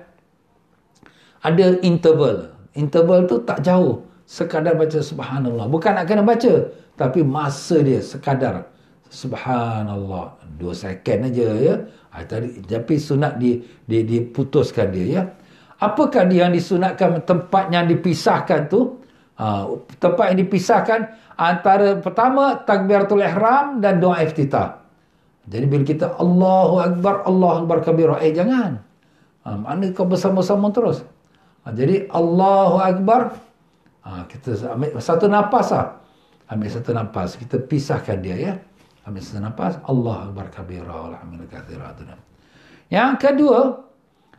ada interval. Interval tu tak jauh. Sekadar baca subhanallah. Bukan nak kena baca. Tapi masa dia sekadar. Subhanallah. Dua second aja ya. Ah, tadi, tapi sunat di, di, diputuskan dia ya. Apakah dia yang disunatkan tempat yang dipisahkan tu? Ah, tempat yang dipisahkan antara pertama takbiratul ihram dan doa iftitah. Jadi bila kita Allahu Akbar, Allahu Akbar Kabirah, Eh jangan. Ha, mana kau bersama-sama terus. Ha, jadi Allahu Akbar. Ha, kita ambil satu nafas lah. Ambil satu nafas. Kita pisahkan dia ya. Ambil satu nafas. Allahu Akbar kabira. Alhamdulillah. Yang kedua.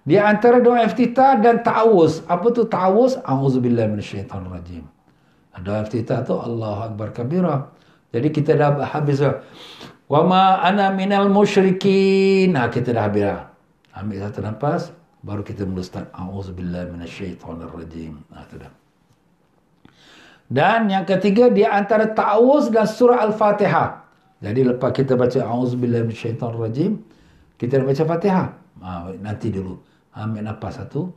Di antara doa iftitah dan ta'awuz. Apa tu ta'awuz? A'udzubillah minasyaitan rajim. Doa iftitah tu Allahu Akbar Kabirah. Jadi kita dah habis. Wama ana minal musyrikin. Nah, kita dah habis lah. Ambil satu nafas. Baru kita mula start. A'udzubillah minasyaitanir rajim. Ah tu dah. Dan yang ketiga, dia antara ta'awuz dan surah Al-Fatihah. Jadi lepas kita baca A'udzubillah minasyaitanir rajim, kita baca Fatihah. Nah, nanti dulu. Ambil nafas satu.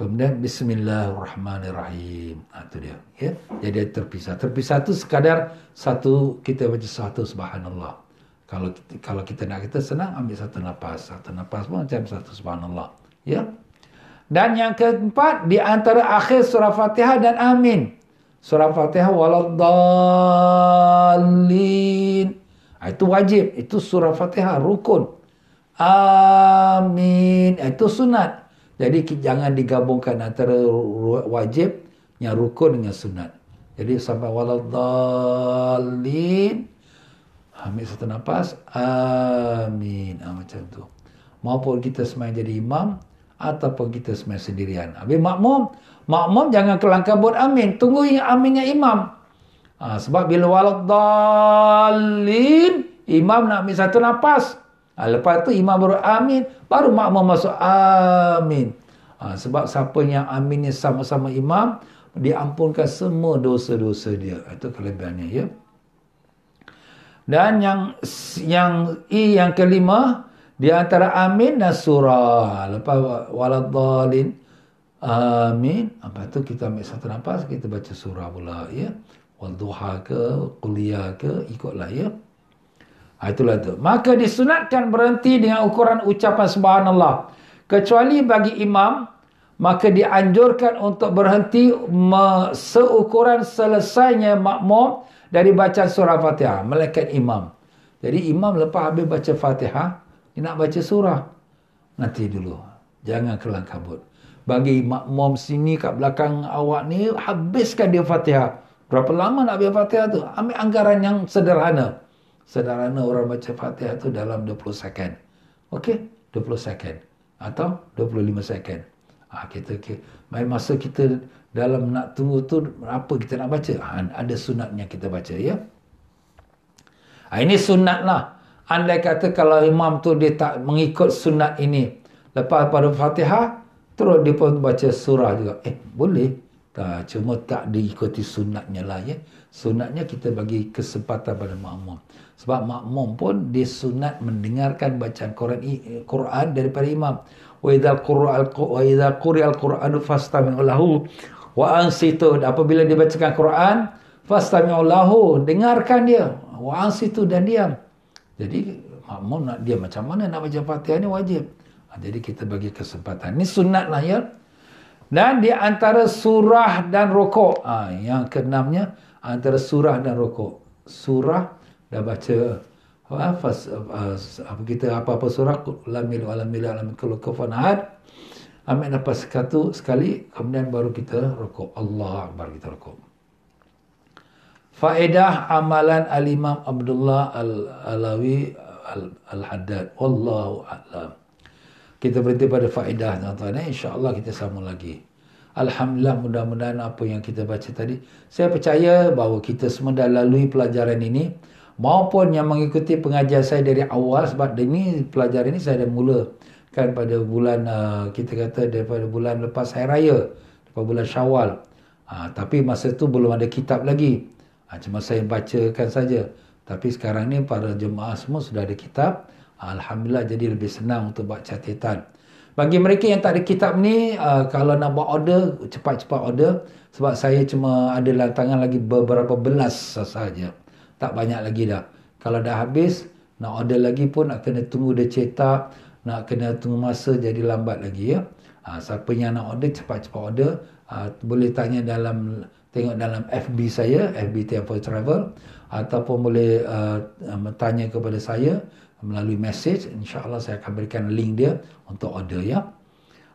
Kemudian bismillahirrahmanirrahim. Ah itu dia, ya. Jadi terpisah. Terpisah itu sekadar satu kita baca satu subhanallah. Kalau kalau kita nak kita senang ambil satu nafas, satu nafas pun macam satu subhanallah, ya. Dan yang keempat di antara akhir surah Fatihah dan amin. Surah Fatihah waladdallin. Ah itu wajib, itu surah Fatihah rukun. Amin. Ah, itu sunat. Jadi jangan digabungkan antara wajib yang rukun dengan sunat. Jadi sampai waladhalin. Ambil satu nafas. Amin. Ha, macam tu. Maupun kita semain jadi imam. Ataupun kita semain sendirian. Habis makmum. Makmum jangan kelangkan buat amin. Tunggu yang aminnya imam. Ha, sebab bila waladhalin. Imam nak ambil satu nafas. Ha, lepas tu imam baru amin, baru makmum masuk amin. Ha, sebab siapa yang aminnya sama-sama imam, diampunkan semua dosa-dosa dia. Ah, itu kelebihannya ya. Dan yang yang i yang kelima di antara amin dan surah. Lepas waladhalin amin. Apa tu kita ambil satu nafas kita baca surah pula ya. Wal duha ke, kuliah ke, ikutlah ya. Ah, itulah tu. Maka disunatkan berhenti dengan ukuran ucapan subhanallah. Kecuali bagi imam, maka dianjurkan untuk berhenti seukuran selesainya makmum dari bacaan surah Fatihah. Melekat imam. Jadi imam lepas habis baca Fatihah, dia nak baca surah. Nanti dulu. Jangan kelang kabut. Bagi makmum sini kat belakang awak ni, habiskan dia Fatihah. Berapa lama nak biar Fatihah tu? Ambil anggaran yang sederhana sederhana orang baca Fatihah tu dalam 20 second. Okey, 20 second atau 25 second. Ah ha, kita okay. main masa kita dalam nak tunggu tu apa kita nak baca? Ha, ada sunatnya kita baca ya. Ha, ini sunat lah. Andai kata kalau imam tu dia tak mengikut sunat ini. Lepas pada Fatihah, terus dia pun baca surah juga. Eh, boleh. Ha, cuma tak diikuti sunatnya lah ya. Sunatnya kita bagi kesempatan pada makmum. Sebab makmum pun dia sunat mendengarkan bacaan Quran, eh, Quran daripada imam. Wa idza qura'al wa idza qura'al Qur'anu fastami'u lahu wa ansitu. Apabila dia bacakan Quran, fastami'u lahu, dengarkan dia. Wa ansitu dan diam. Jadi makmum nak dia macam mana nak baca Fatihah ni wajib. Ha, jadi kita bagi kesempatan. Ini sunat lah ya. Dan di antara surah dan rokok. Ha, yang keenamnya antara surah dan rokok. Surah dah baca oh, apa apa kita apa-apa surah lamil alamil alamil kulukufan ahad ambil nafas satu sekali kemudian baru kita rukuk Allah akbar kita rukuk faedah amalan al-imam Abdullah al-Alawi al-Haddad wallahu a'lam kita berhenti pada faedah tuan-tuan eh? insyaallah kita sambung lagi Alhamdulillah mudah-mudahan apa yang kita baca tadi saya percaya bahawa kita semua dah lalui pelajaran ini maupun yang mengikuti pengajian saya dari awal sebab demi pelajar ini saya dah mula kan pada bulan uh, kita kata daripada bulan lepas hari raya daripada bulan Syawal uh, tapi masa tu belum ada kitab lagi uh, cuma saya bacakan saja tapi sekarang ni para jemaah semua sudah ada kitab ah, alhamdulillah jadi lebih senang untuk buat catatan bagi mereka yang tak ada kitab ni uh, kalau nak buat order cepat-cepat order sebab saya cuma ada lantangan lagi beberapa belas sahaja tak banyak lagi dah. Kalau dah habis, nak order lagi pun nak kena tunggu dia cetak, nak kena tunggu masa jadi lambat lagi ya. Ha, siapa yang nak order, cepat-cepat order. Ha, boleh tanya dalam, tengok dalam FB saya, FB Tempo Travel. Ataupun boleh uh, tanya kepada saya melalui message. InsyaAllah saya akan berikan link dia untuk order ya.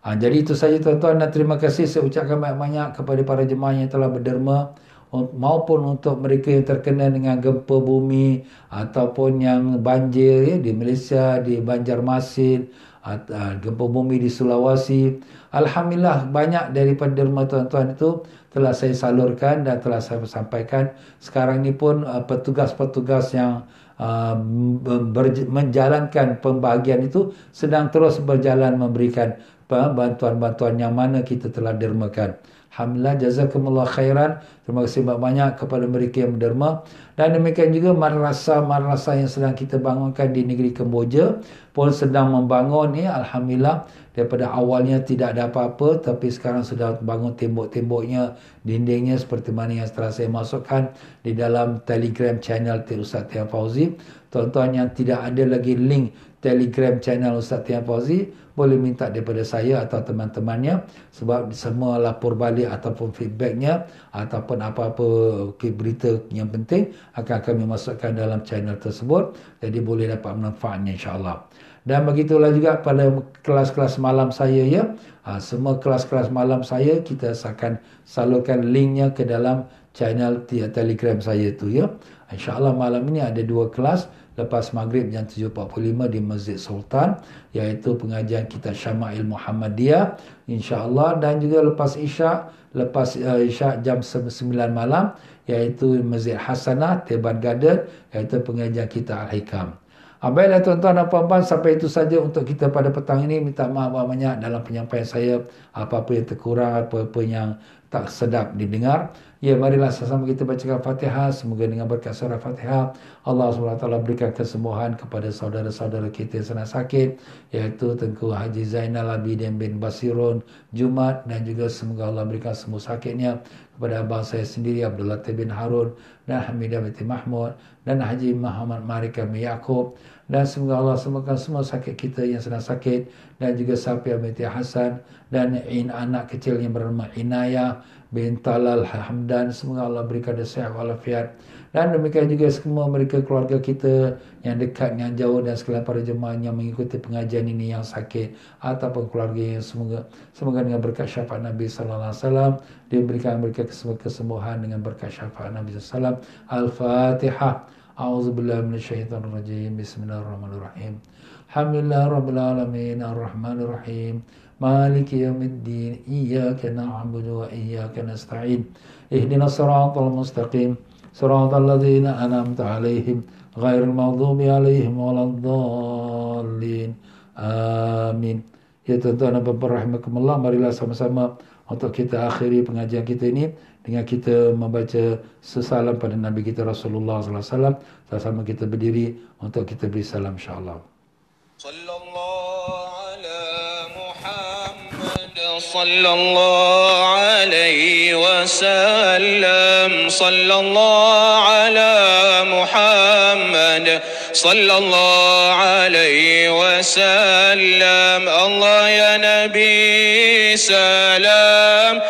Ha, jadi itu saja tuan-tuan dan terima kasih saya ucapkan banyak-banyak kepada para jemaah yang telah berderma maupun untuk mereka yang terkena dengan gempa bumi ataupun yang banjir ya, di Malaysia, di Banjarmasin, ah, gempa bumi di Sulawesi. Alhamdulillah banyak daripada derma tuan-tuan itu telah saya salurkan dan telah saya sampaikan. Sekarang ini pun ah, petugas-petugas yang ah, menjalankan pembahagian itu sedang terus berjalan memberikan bantuan-bantuan yang mana kita telah dermakan. Alhamdulillah jazakumullah khairan. Terima kasih banyak-banyak kepada mereka yang menderma. Dan demikian juga marasa marasa yang sedang kita bangunkan di negeri Kemboja pun sedang membangun ni alhamdulillah daripada awalnya tidak ada apa-apa tapi sekarang sudah bangun tembok-temboknya, dindingnya seperti mana yang telah saya masukkan di dalam Telegram channel Tuan Fauzi. Tuan-tuan yang tidak ada lagi link Telegram channel Ustaz Tian Fauzi boleh minta daripada saya atau teman-temannya sebab semua lapor balik ataupun feedbacknya ataupun apa-apa berita yang penting akan kami masukkan dalam channel tersebut jadi boleh dapat manfaatnya insyaAllah dan begitulah juga pada kelas-kelas malam saya ya ha, semua kelas-kelas malam saya kita akan salurkan linknya ke dalam channel telegram saya tu ya insyaAllah malam ini ada dua kelas lepas maghrib jam 7.45 di Masjid Sultan iaitu pengajian kitab Syama'il Muhammadiyah insyaAllah dan juga lepas isyak lepas uh, isyak jam 9 malam iaitu Masjid Hasanah Teban Garden iaitu pengajian kita Al-Hikam. Ha, baiklah tuan-tuan dan puan-puan sampai itu saja untuk kita pada petang ini minta maaf banyak dalam penyampaian saya apa-apa yang terkurang apa-apa yang tak sedap didengar ya marilah sama-sama kita bacakan fatihah semoga dengan berkat surah fatihah Allah SWT berikan kesembuhan kepada saudara-saudara kita yang sedang sakit iaitu Tengku Haji Zainal Abidin bin Basirun Jumat dan juga semoga Allah berikan semua sakitnya kepada abang saya sendiri Abdullah bin Harun dan Hamidah binti Mahmud dan Haji Muhammad Marika bin Yaakob dan semoga Allah sembuhkan semua sakit kita yang sedang sakit dan juga Safia binti Hasan dan in anak kecil yang bernama Inaya bin Talal Hamdan semoga Allah berikan dia sehat walafiat dan demikian juga semua mereka keluarga kita yang dekat yang jauh dan sekalian para jemaah yang mengikuti pengajian ini yang sakit ataupun keluarga yang semoga semoga dengan berkat syafaat Nabi sallallahu alaihi wasallam diberikan mereka kesembuhan, kesembuhan dengan berkat syafaat Nabi Sallam. alaihi wasallam al-fatihah A'udzu billahi minasyaitonir rajim. Bismillahirrahmanirrahim. Rabbil alamin arrahmanir rahim. مالك يوم الدين إياك نعبد وإياك نستعين اهدنا الصراط mustaqim. صراط الذين أنعمت عليهم غير المغضوب عليهم ولا الضالين Amin. Ya tuan-tuan dan puan-puan Marilah sama-sama untuk kita akhiri pengajian kita ini Dengan kita membaca sesalam pada Nabi kita Rasulullah SAW Sama-sama kita berdiri untuk kita beri salam insyaAllah Sallallahu صلى الله عليه وسلم صلى الله على محمد صلى الله عليه وسلم الله يا نبي سلام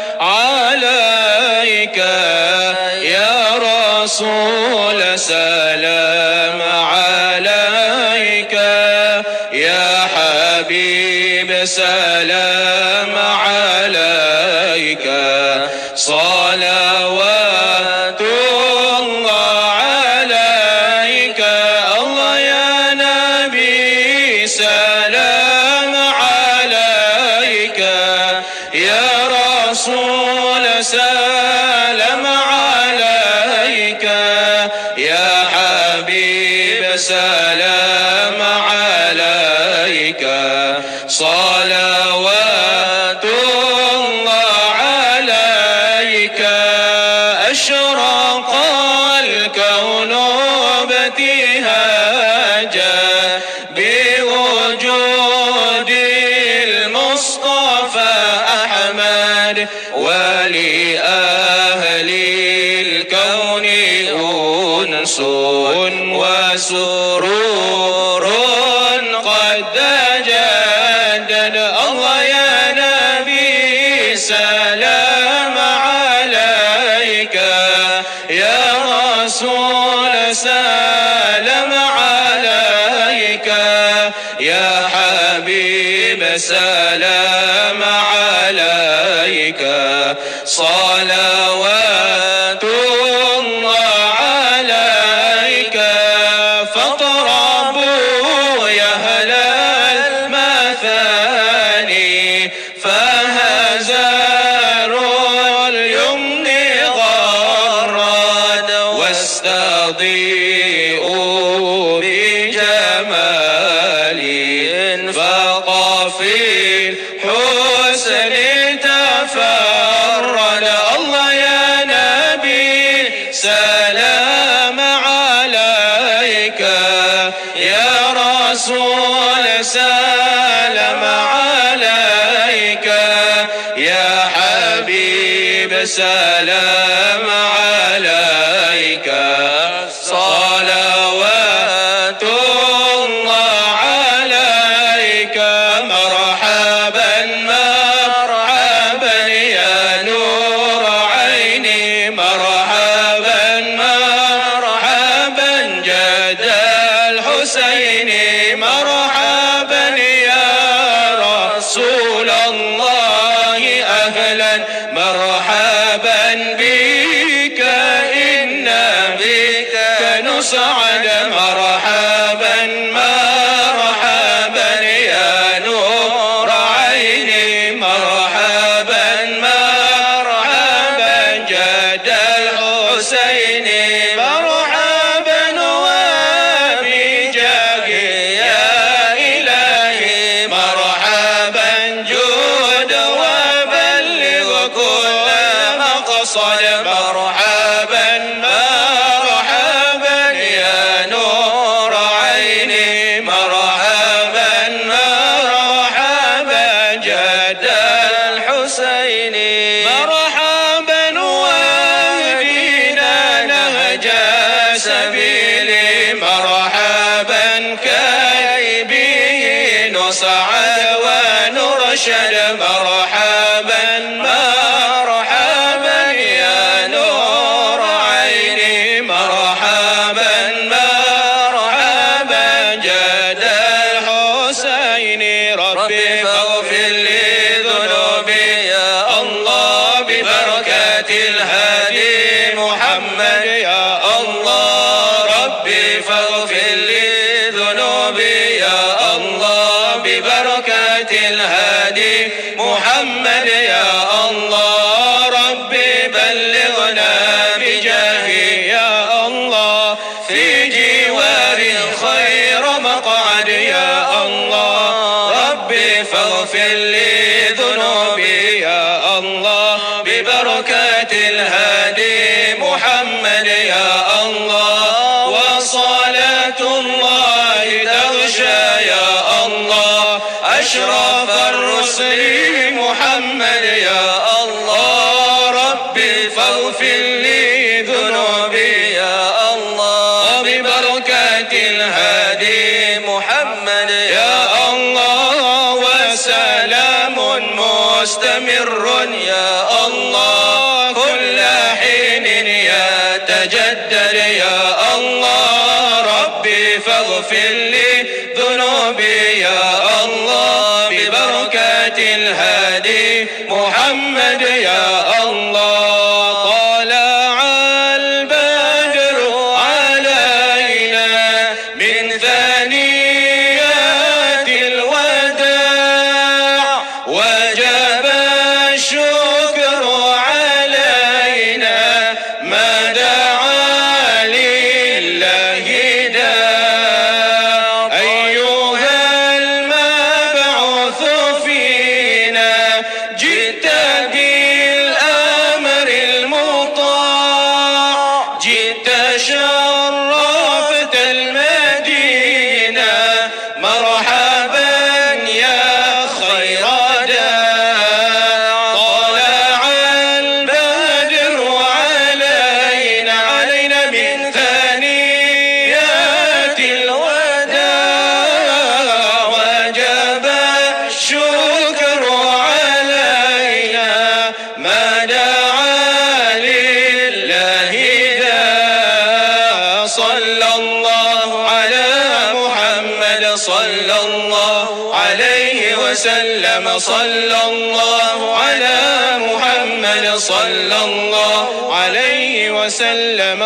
سلام سعى واغفر لي ذنوبي يا الله وببركات الهادي محمد يا الله وسلام مستمر يا الله كل حين يتجدد يا الله ربي فاغفر لي ذنوبي يا الله ببركات الهادي محمد يا الله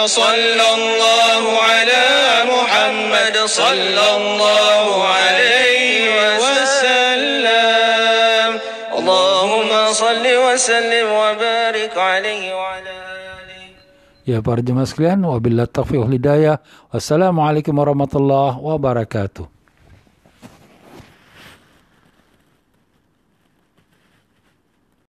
وصلى الله على محمد صلى الله عليه وسلم اللهم صل وسلم وبارك عليه وعلى Ya para jemaah sekalian, wabillahi taufiq hidayah. Wassalamualaikum warahmatullahi wabarakatuh.